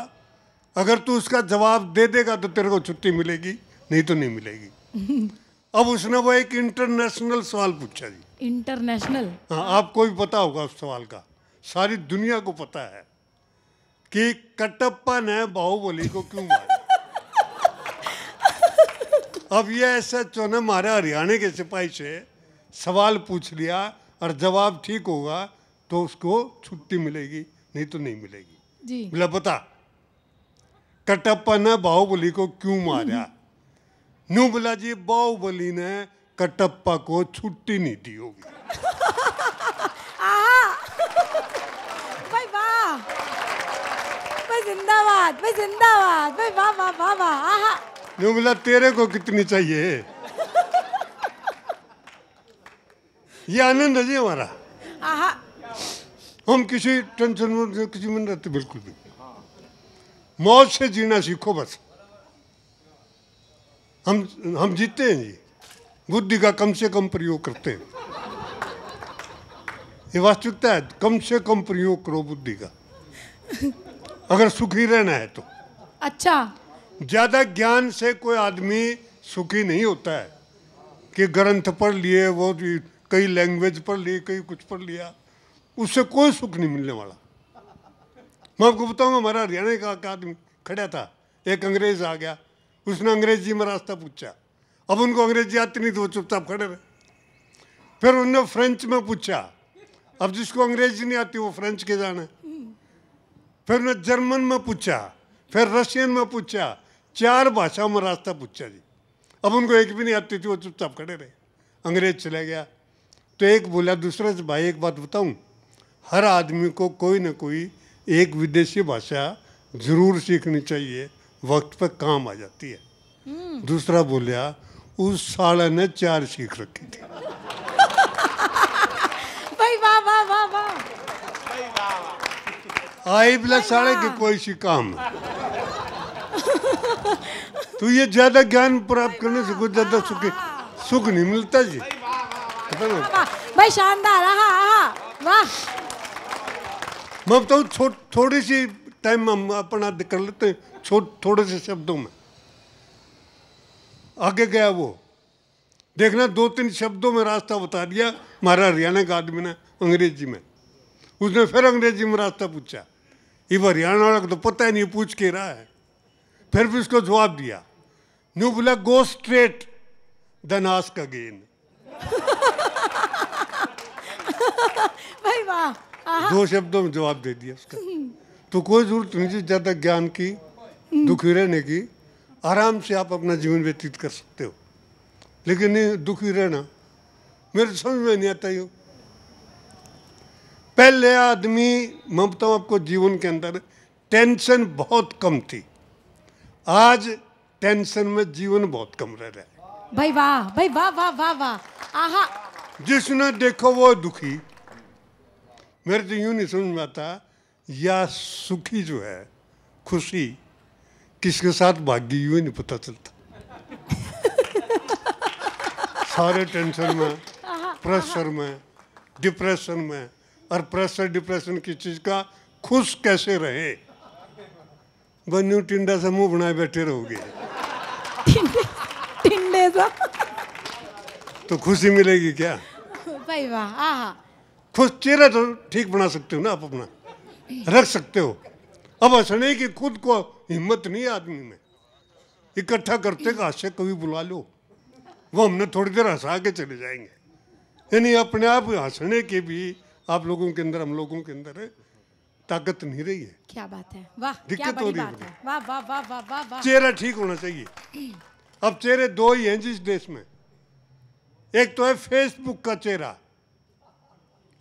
अगर तू उसका जवाब दे देगा तो तेरे को छुट्टी मिलेगी नहीं तो नहीं मिलेगी अब उसने वो एक इंटरनेशनल सवाल पूछा जी इंटरनेशनल हाँ आपको भी पता होगा उस सवाल का सारी दुनिया को पता है कि कटप्पा ने बाहुबली को क्यों मारा अब ये ऐसा चो ने मारे हरियाणा के सिपाही से सवाल पूछ लिया और जवाब ठीक होगा तो उसको छुट्टी मिलेगी नहीं तो नहीं मिलेगी जी बोला कटप्पा ने बाहुबली को क्यों मारा न्यू बोला जी बाहुबली ने कटप्पा को छुट्टी नहीं दी होगी जिंदाबाद भाई जिंदाबाद भाई वाह वाह वाह वाह आहा बोला तेरे को कितनी चाहिए ये आनंद है जी हमारा आहा हम किसी टेंशन में किसी में रहते बिल्कुल भी मौत से जीना सीखो बस हम हम जीते हैं जी बुद्धि का कम से कम प्रयोग करते हैं ये वास्तविकता है कम से कम प्रयोग करो बुद्धि का अगर सुखी रहना है तो अच्छा ज्यादा ज्ञान से कोई आदमी सुखी नहीं होता है कि ग्रंथ पढ़ लिए वो कई लैंग्वेज पढ़ ली कई कुछ पढ़ लिया उससे कोई सुख नहीं मिलने वाला मैं आपको बताऊँगा हमारा हरियाणा का एक आदमी खड़ा था एक अंग्रेज आ गया उसने अंग्रेजी में रास्ता पूछा अब उनको अंग्रेजी आती नहीं थी तो वो चुपचाप खड़े रहे फिर उनने फ्रेंच में पूछा अब जिसको अंग्रेजी नहीं आती वो फ्रेंच के जाने फिर उन्हें जर्मन में पूछा फिर रशियन में पूछा चार भाषाओं में रास्ता पूछा जी अब उनको एक भी नहीं आती थी वो चुपचाप खड़े रहे अंग्रेज चले गया तो एक बोला दूसरे से भाई एक बात बताऊं हर आदमी को कोई ना कोई एक विदेशी भाषा जरूर सीखनी चाहिए वक्त पर काम आ जाती है हम्म। दूसरा बोलिया उस साल ने चार सीख रखी थी भाई वाह वाह वाह वाह आई प्लस साले की कोई सी काम तो ये ज्यादा ज्ञान प्राप्त करने से कुछ ज्यादा सुख सुख नहीं मिलता जी भाई शानदार वाह मैं बताऊँ थो, थोड़ी सी टाइम हम अपना कर लेते हैं थो, थोड़े से शब्दों में आगे गया वो देखना दो तीन शब्दों में रास्ता बता दिया हमारा हरियाणा का आदमी ने अंग्रेजी में उसने फिर अंग्रेजी में रास्ता पूछा ये हरियाणा वाला तो पता ही नहीं पूछ के रहा है फिर भी उसको जवाब दिया न्यू बोला go straight then ask again भाई वाह दो शब्दों में जवाब दे दिया उसका तो कोई जरूरत नहीं ज़्यादा ज्ञान की दुखी रहने की आराम से आप अपना जीवन व्यतीत कर सकते हो लेकिन नहीं दुखी रहना मेरे समझ में नहीं आता यू पहले आदमी मैं बताऊँ आपको जीवन के अंदर टेंशन बहुत कम थी आज टेंशन में जीवन बहुत कम रह रहा है भाई वाह भाई वाह वाह वाह वाह आहा जिसने देखो वो दुखी मेरे तो यूँ नहीं समझ में आता या सुखी जो है खुशी किसके साथ भागी यूँ नहीं पता चलता सारे टेंशन में प्रेशर में डिप्रेशन में और प्रेशर डिप्रेशन की चीज़ का खुश कैसे रहे वह न्यू टिंडा से मुंह बनाए बैठे रहोगे टिंडे तो खुशी मिलेगी क्या भाई वाह हाँ, हाँ। खुद चेहरा तो ठीक बना सकते हो ना आप अपना रख सकते हो अब हंसने की खुद को हिम्मत नहीं है आदमी में इकट्ठा करते का हास्य कभी बुला लो वो हमने थोड़ी देर हंसा के चले जाएंगे यानी अपने आप हंसने के भी आप लोगों के अंदर हम लोगों के अंदर ताकत नहीं रही है क्या बात है वाह दिक्कत हो रही है चेहरा ठीक होना चाहिए अब चेहरे दो ही हैं जिस देश में एक तो है फेसबुक का चेहरा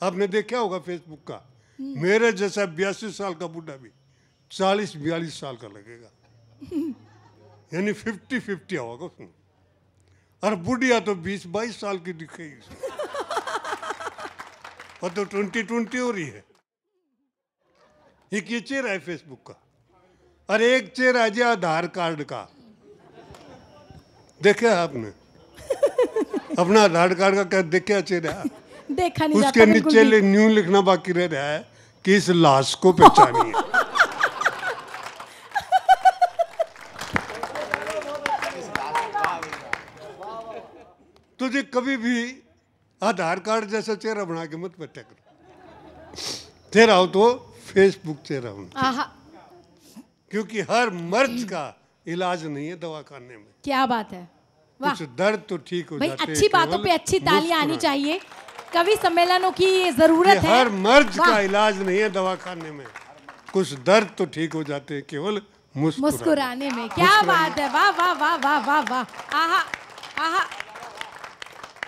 आपने देखा होगा फेसबुक का मेरे जैसा बयासी साल का बुढ़ा भी चालीस बयालीस साल का लगेगा यानी फिफ्टी फिफ्टी होगा उसमें और बुढ़िया तो बीस बाईस साल की दिखेगी और तो ट्वेंटी ट्वेंटी हो रही है एक ये चेहरा है फेसबुक का और एक चेहरा जी आधार कार्ड का देखा आपने अपना आधार कार्ड का क्या देखे चेहरा देखा नहीं उसके नीचे न्यू लिखना बाकी रह रहा है कि इस लाश को पहचानिए तुझे कभी भी आधार कार्ड जैसा चेहरा बना के मत बैठा करो चेहरा हो तो फेसबुक चेहरा हूं क्योंकि हर मर्ज का इलाज नहीं है दवा खाने में क्या बात है कुछ दर्द तो ठीक हो भाई अच्छी बातों पे अच्छी तालियां आनी चाहिए कवि सम्मेलनों की जरूरत है हर मर्ज का इलाज नहीं है दवा खाने में कुछ दर्द तो ठीक हो जाते हैं केवल मुस्कुराने में क्या बात है वाह वाह वाह वाह वाह वाह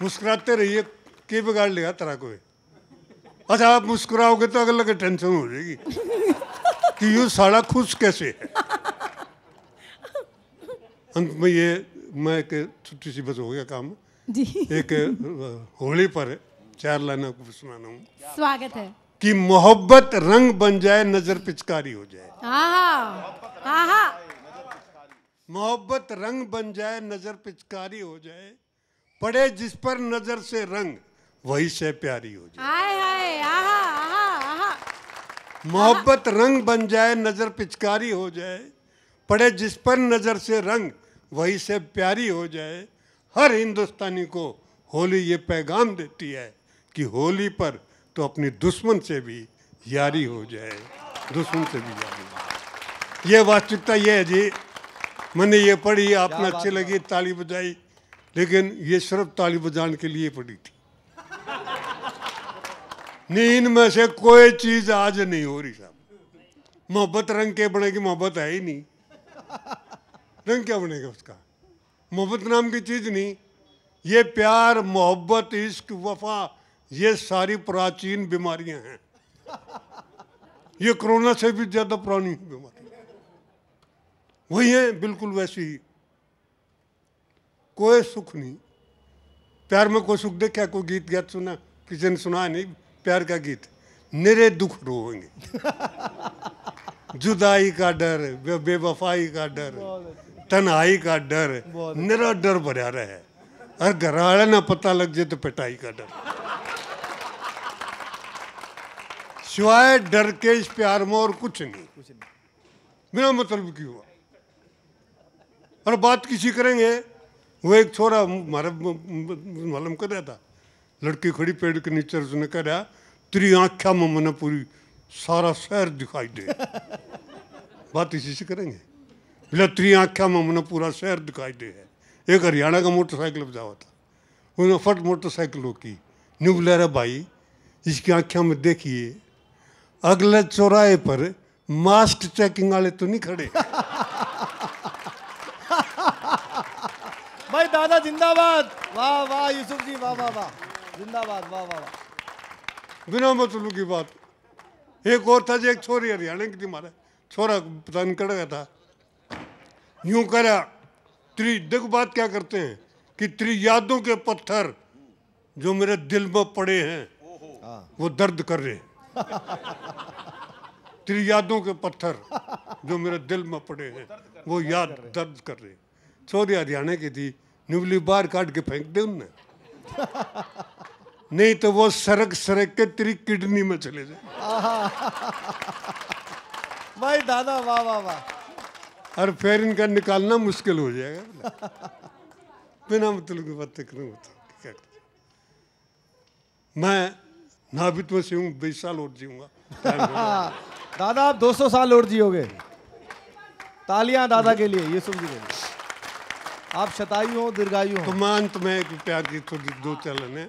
मुस्कुराते रहिए के बिगाड़ लेगा तेरा कोई अच्छा आप मुस्कुराओगे तो अगले की टेंशन हो जाएगी कि यू साड़ा खुश कैसे है अंत में ये मैं एक छोटी सी बस हो गया काम जी एक होली पर चार लाना को सुनाना हूँ स्वागत है कि मोहब्बत रंग बन जाए नजर पिचकारी हो जाए मोहब्बत रंग बन जाए नजर पिचकारी हो जाए पड़े जिस पर नजर से रंग वही से प्यारी हो जाए मोहब्बत रंग बन जाए नजर पिचकारी हो जाए पड़े जिस पर नजर से रंग वही से प्यारी हो जाए हर हिंदुस्तानी को होली ये पैगाम देती है कि होली पर तो अपनी दुश्मन से भी यारी हो जाए दुश्मन से भी यारी हो जाए यह वास्तविकता यह है जी मैंने ये पढ़ी आपने अच्छी लगी ताली बजाई लेकिन ये सिर्फ ताली बजाने के लिए पड़ी थी नींद में से कोई चीज आज नहीं हो रही साहब मोहब्बत रंग के बनेगी मोहब्बत है ही नहीं रंग क्या बनेगा उसका मोहब्बत नाम की चीज नहीं ये प्यार मोहब्बत इश्क वफा ये सारी प्राचीन बीमारियां हैं ये कोरोना से भी ज़्यादा पुरानी बीमारी वही है बिल्कुल वैसी ही कोई सुख नहीं प्यार में कोई सुख देखा कोई गीत गीत सुना किसी ने सुना नहीं प्यार का गीत मेरे दुख रोएंगे जुदाई का डर बेवफाई का डर तनाई का डर निरा डर भरा रहे है और घर ना पता लग जाए तो पिटाई का डर सिवाय डर के इस प्यार में और कुछ नहीं बिना मतलब की हुआ और बात किसी करेंगे वो एक छोरा हमारा मालूम कर रहा था लड़की खड़ी पेड़ के नीचे उसने कह रहा तेरी आख्या में मैंने पूरी सारा शहर दिखाई दे बात इसी से करेंगे बोला तेरी आख्या में मैंने पूरा शहर दिखाई दे है एक हरियाणा का मोटरसाइकिल बजा हुआ था उन्होंने फट मोटरसाइकिल रोकी न्यू बुलेरा भाई इसकी आँखों में देखिए अगले चौराहे पर मास्क चेकिंग वाले तो नहीं खड़े भाई दादा जिंदाबाद वाह वाह यूसुफ जी वाह वाह वाह जिंदाबाद वाह वाह वाह बिना मतलब की बात एक और था जो एक छोरी हरियाणा की थी मारा छोरा पता नहीं कड़ गया था यूं करा त्री देखो बात क्या करते हैं कि त्री यादों के पत्थर जो मेरे दिल में पड़े हैं वो दर्द कर रहे हैं तेरी यादों के पत्थर जो मेरे दिल में पड़े हैं वो याद दर्द कर रहे चोरी हरियाणा की थी निवली बाहर काट के फेंक दे उनने नहीं तो वो सरक सरक के तेरी किडनी में चले जाए भाई दादा वाह वाह वाह और फिर इनका निकालना मुश्किल हो जाएगा बिना मतलब की बात करूँ मैं ना अभी तो सीऊँ बीस साल और जीऊँगा दादा आप 200 साल और जियोगे तालियां दादा के लिए ये समझिए आप शतायु हो दीर्घायु तो मान तुम्हें एक प्यार की थोड़ी दो चलन है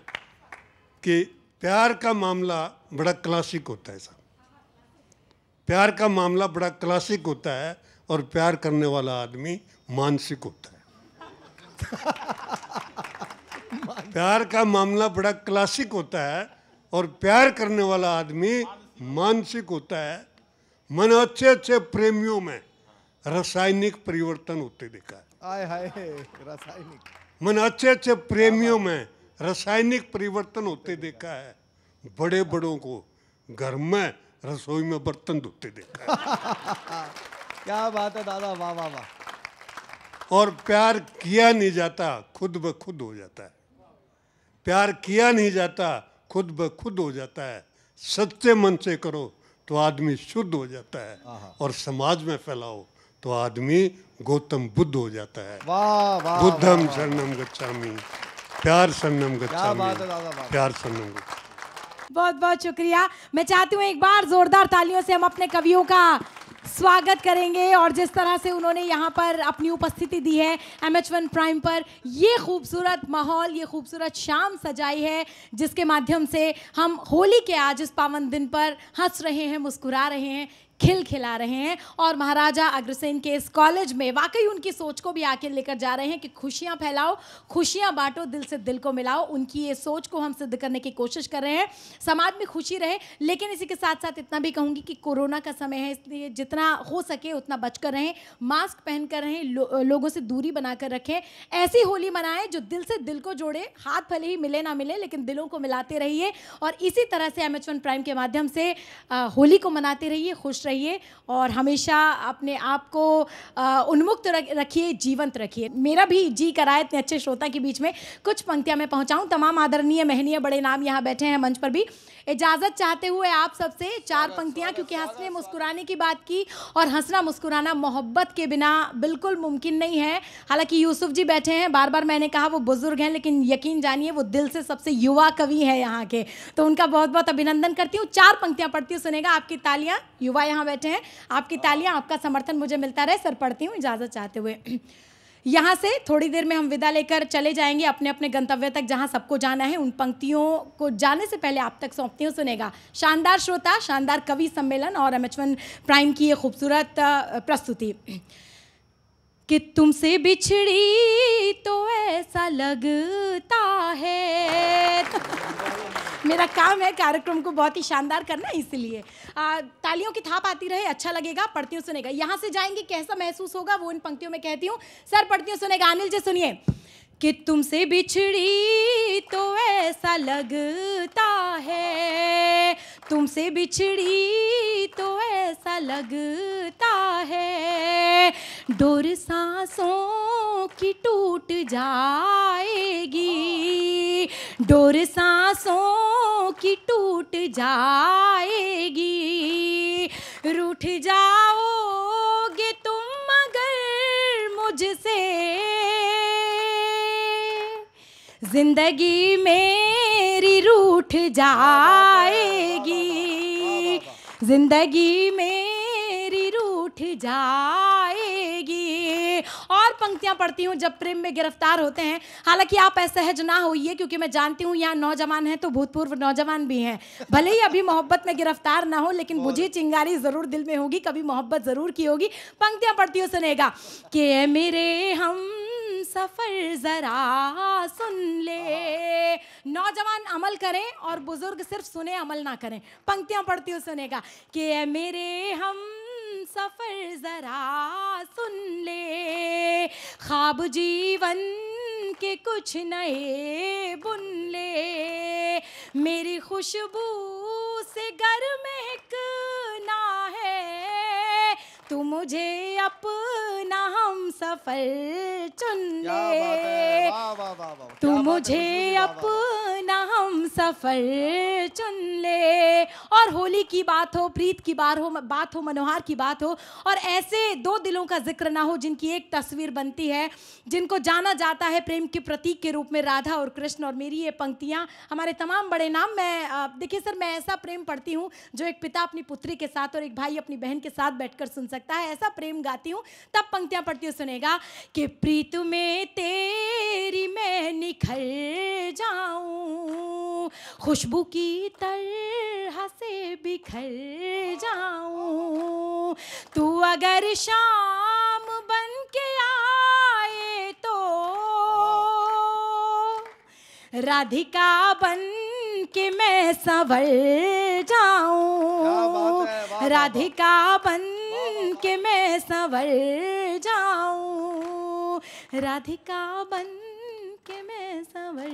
कि प्यार का मामला बड़ा क्लासिक होता है सर प्यार का मामला बड़ा क्लासिक होता है और प्यार करने वाला आदमी मानसिक होता है प्यार का मामला बड़ा क्लासिक होता है और प्यार करने वाला आदमी मानसिक होता है मन अच्छे अच्छे प्रेमियों में रासायनिक परिवर्तन होते देखा है हाय रासायनिक मन अच्छे अच्छे प्रेमियों में रासायनिक परिवर्तन होते देखा है बड़े बड़ों को घर में रसोई में बर्तन धोते देखा है क्या बात है दादा वाह वाह वाह और प्यार किया नहीं जाता खुद ब खुद हो जाता है प्यार किया नहीं जाता खुद ब खुद हो जाता है सच्चे मन से करो तो आदमी शुद्ध हो जाता है और समाज में फैलाओ तो आदमी गौतम बुद्ध हो जाता है बुद्धम शरणम गच्छामी प्यार शरणम गच्छामी प्यार शरणम बहुत बहुत शुक्रिया मैं चाहती हूँ एक बार जोरदार तालियों से हम अपने कवियों का स्वागत करेंगे और जिस तरह से उन्होंने यहाँ पर अपनी उपस्थिति दी है एम एच वन प्राइम पर ये खूबसूरत माहौल ये खूबसूरत शाम सजाई है जिसके माध्यम से हम होली के आज इस पावन दिन पर हंस रहे हैं मुस्कुरा रहे हैं खिल खिला रहे हैं और महाराजा अग्रसेन के इस कॉलेज में वाकई उनकी सोच को भी आके लेकर जा रहे हैं कि खुशियाँ फैलाओ खुशियाँ बांटो दिल से दिल को मिलाओ उनकी ये सोच को हम सिद्ध करने की कोशिश कर रहे हैं समाज में खुशी रहे लेकिन इसी के साथ साथ इतना भी कहूँगी कि कोरोना का समय है इसलिए जितना हो सके उतना बचकर रहें मास्क पहनकर रहें लो, लोगों से दूरी बनाकर रखें ऐसी होली मनाएं जो दिल से दिल को जोड़े हाथ भले ही मिले ना मिले लेकिन दिलों को मिलाते रहिए और इसी तरह से एम प्राइम के माध्यम से होली को मनाते रहिए खुश रहिए और हमेशा अपने आप को उन्मुक्त रखिए जीवंत रखिए मेरा भी जी कराए इतने अच्छे श्रोता के बीच में कुछ पंक्तियाँ मैं पहुँचाऊँ तमाम आदरणीय महनीय बड़े नाम यहाँ बैठे हैं मंच पर भी इजाजत चाहते हुए आप सबसे चार पंक्तियां क्योंकि हंसने मुस्कुराने की बात की और हंसना मुस्कुराना मोहब्बत के बिना बिल्कुल मुमकिन नहीं है हालांकि यूसुफ जी बैठे हैं बार बार मैंने कहा वो बुजुर्ग हैं लेकिन यकीन जानिए वो दिल से सबसे युवा कवि है यहाँ के तो उनका बहुत बहुत अभिनंदन करती हूँ चार पंक्तियाँ पढ़ती हूँ सुनेगा आपकी तालियाँ युवा यहाँ बैठे हैं आपकी तालियाँ आपका समर्थन मुझे मिलता रहे सर पढ़ती हूँ इजाज़त चाहते हुए यहाँ से थोड़ी देर में हम विदा लेकर चले जाएंगे अपने अपने गंतव्य तक जहाँ सबको जाना है उन पंक्तियों को जाने से पहले आप तक सौंपती हूँ सुनेगा शानदार श्रोता शानदार कवि सम्मेलन और एम प्राइम की ये खूबसूरत प्रस्तुति कि तुमसे बिछड़ी तो ऐसा लगता है मेरा काम है कार्यक्रम को बहुत ही शानदार करना इसलिए तालियों की थाप आती रहे अच्छा लगेगा पढ़ती हूँ सुनेगा यहाँ से जाएंगे कैसा महसूस होगा वो इन पंक्तियों में कहती हूँ सर पढ़ती हूँ सुनेगा अनिल जी सुनिए कि तुमसे बिछड़ी तो ऐसा लगता है तुमसे बिछड़ी तो ऐसा लगता है डोर सांसों की टूट जाएगी डोर सांसों की टूट जाएगी रूठ जाओगे तुम मगर मुझसे जिंदगी मेरी रूठ जाएगी जिंदगी मेरी रूठ जाएगी और पंक्तियां पढ़ती हूँ जब प्रेम में गिरफ्तार होते हैं हालांकि आप असहज ना होइए क्योंकि मैं जानती हूँ यहाँ नौजवान हैं तो भूतपूर्व नौजवान भी हैं भले ही अभी मोहब्बत में गिरफ्तार ना हो लेकिन मुझे चिंगारी ज़रूर दिल में होगी कभी मोहब्बत ज़रूर की होगी पंक्तियाँ पढ़ती हूँ सुनेगा के मेरे हम सफ़र ज़रा सुन ले नौजवान अमल करें और बुज़ुर्ग सिर्फ सुने अमल ना करें पंक्तियाँ पढ़ती हूँ सुनेगा कि मेरे हम सफ़र ज़रा सुन ले खाब जीवन के कुछ नए बुन ले मेरी खुशबू से घर ना है तू मुझे अपना हम सफल चुन ले तू मुझे अपना हम सफल चुन ले और होली की बात हो प्रीत की बात हो बात हो मनोहार की बात हो और ऐसे दो दिलों का जिक्र ना हो जिनकी एक तस्वीर बनती है जिनको जाना जाता है प्रेम के प्रतीक के रूप में राधा और कृष्ण और मेरी ये पंक्तियाँ हमारे तमाम बड़े नाम मैं देखिए सर मैं ऐसा प्रेम पढ़ती हूँ जो एक पिता अपनी पुत्री के साथ और एक भाई अपनी बहन के साथ बैठकर सुन सकता है ऐसा प्रेम गाती हूँ तब पंक्तियाँ पढ़ती हूँ सुनेगा कि प्रीत में तेरी मैं निखर जाऊं खुशबू की तरह से से बिखर जाऊं तू अगर शाम बन के आए तो राधिका बन के मैं संवर जाऊं राधिका बन के मैं संवर जाऊं राधिका बन के मैं संवर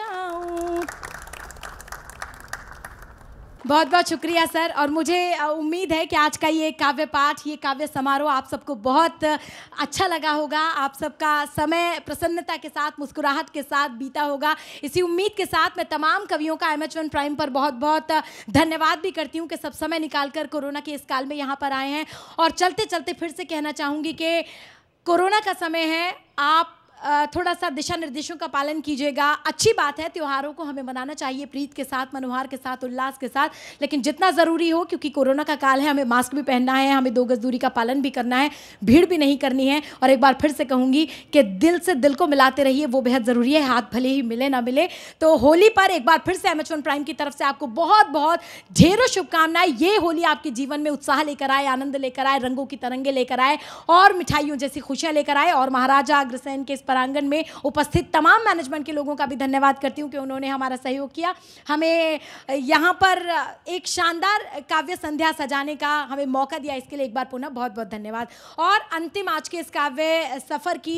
जाऊं बहुत बहुत शुक्रिया सर और मुझे उम्मीद है कि आज का ये काव्य पाठ ये काव्य समारोह आप सबको बहुत अच्छा लगा होगा आप सबका समय प्रसन्नता के साथ मुस्कुराहट के साथ बीता होगा इसी उम्मीद के साथ मैं तमाम कवियों का एम एच वन प्राइम पर बहुत बहुत धन्यवाद भी करती हूँ कि सब समय निकाल कर कोरोना के इस काल में यहाँ पर आए हैं और चलते चलते फिर से कहना चाहूँगी कि कोरोना का समय है आप थोड़ा सा दिशा निर्देशों का पालन कीजिएगा अच्छी बात है त्योहारों को हमें मनाना चाहिए प्रीत के साथ मनोहार के साथ उल्लास के साथ लेकिन जितना ज़रूरी हो क्योंकि कोरोना का काल है हमें मास्क भी पहनना है हमें दो गज दूरी का पालन भी करना है भीड़ भी नहीं करनी है और एक बार फिर से कहूंगी कि दिल से दिल को मिलाते रहिए वो बेहद ज़रूरी है हाथ भले ही मिले ना मिले तो होली पर एक बार फिर से एम प्राइम की तरफ से आपको बहुत बहुत ढेरों शुभकामनाएं ये होली आपके जीवन में उत्साह लेकर आए आनंद लेकर आए रंगों की तरंगे लेकर आए और मिठाइयों जैसी खुशियाँ लेकर आए और महाराजा अग्रसेन के इस पर प्रांगण में उपस्थित तमाम मैनेजमेंट के लोगों का भी धन्यवाद करती हूँ कि उन्होंने हमारा सहयोग किया हमें यहाँ पर एक शानदार काव्य संध्या सजाने का हमें मौका दिया इसके लिए एक बार पुनः बहुत बहुत धन्यवाद और अंतिम आज के इस काव्य सफ़र की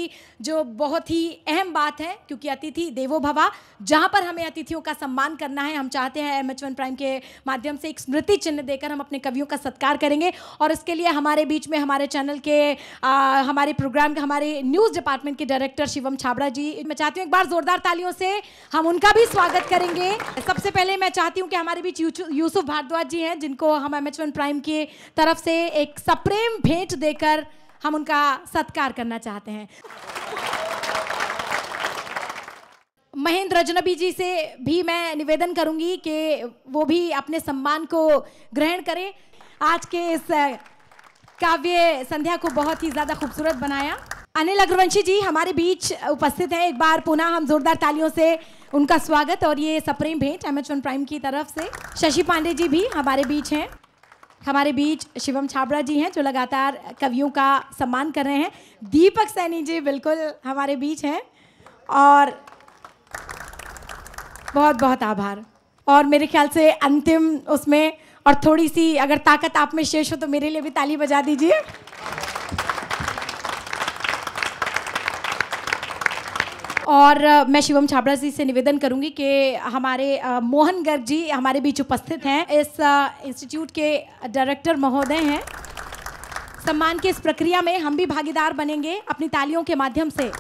जो बहुत ही अहम बात है क्योंकि अतिथि देवो भवा जहाँ पर हमें अतिथियों का सम्मान करना है हम चाहते हैं एम एच वन प्राइम के माध्यम से एक स्मृति चिन्ह देकर हम अपने कवियों का सत्कार करेंगे और इसके लिए हमारे बीच में हमारे चैनल के आ, हमारे प्रोग्राम के हमारे न्यूज़ डिपार्टमेंट के डायरेक्टर डायरेक्टर शिवम छाबड़ा जी मैं चाहती हूँ एक बार जोरदार तालियों से हम उनका भी स्वागत करेंगे सबसे पहले मैं चाहती हूँ कि हमारे बीच यूसुफ भारद्वाज जी हैं जिनको हम एम प्राइम की तरफ से एक सप्रेम भेंट देकर हम उनका सत्कार करना चाहते हैं महेंद्र रजनबी जी से भी मैं निवेदन करूंगी कि वो भी अपने सम्मान को ग्रहण करें आज के इस काव्य संध्या को बहुत ही ज़्यादा खूबसूरत बनाया अनिल अग्रवंशी जी हमारे बीच उपस्थित हैं एक बार पुनः हम जोरदार तालियों से उनका स्वागत और ये सप्रेम भेंट एम एच प्राइम की तरफ से शशि पांडे जी भी हमारे बीच हैं हमारे बीच शिवम छाबड़ा जी हैं जो लगातार कवियों का सम्मान कर रहे हैं दीपक सैनी जी बिल्कुल हमारे बीच हैं और बहुत बहुत आभार और मेरे ख्याल से अंतिम उसमें और थोड़ी सी अगर ताकत आप में शेष हो तो मेरे लिए भी ताली बजा दीजिए और मैं शिवम छाबड़ा जी से निवेदन करूंगी कि हमारे मोहन गर्ग जी हमारे बीच उपस्थित हैं इस इंस्टीट्यूट के डायरेक्टर महोदय हैं सम्मान की इस प्रक्रिया में हम भी भागीदार बनेंगे अपनी तालियों के माध्यम से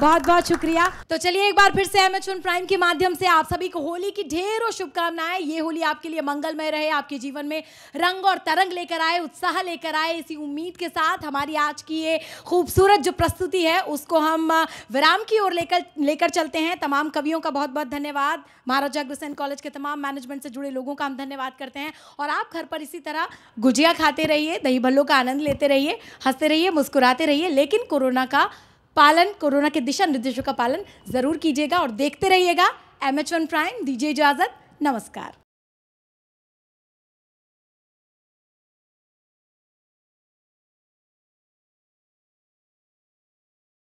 बहुत बहुत शुक्रिया तो चलिए एक बार फिर से एम प्राइम के माध्यम से आप सभी को होली की ढेरों शुभकामनाएं ये होली आपके लिए मंगलमय रहे आपके जीवन में रंग और तरंग लेकर आए उत्साह लेकर आए इसी उम्मीद के साथ हमारी आज की ये खूबसूरत जो प्रस्तुति है उसको हम विराम की ओर लेकर लेकर चलते हैं तमाम कवियों का बहुत बहुत धन्यवाद महाराजा अग्रसेन कॉलेज के तमाम मैनेजमेंट से जुड़े लोगों का हम धन्यवाद करते हैं और आप घर पर इसी तरह गुजिया खाते रहिए दही भल्लों का आनंद लेते रहिए हंसते रहिए मुस्कुराते रहिए लेकिन कोरोना का पालन कोरोना के दिशा निर्देशों का पालन ज़रूर कीजिएगा और देखते रहिएगा एम एच प्राइम दीजिए इजाज़त नमस्कार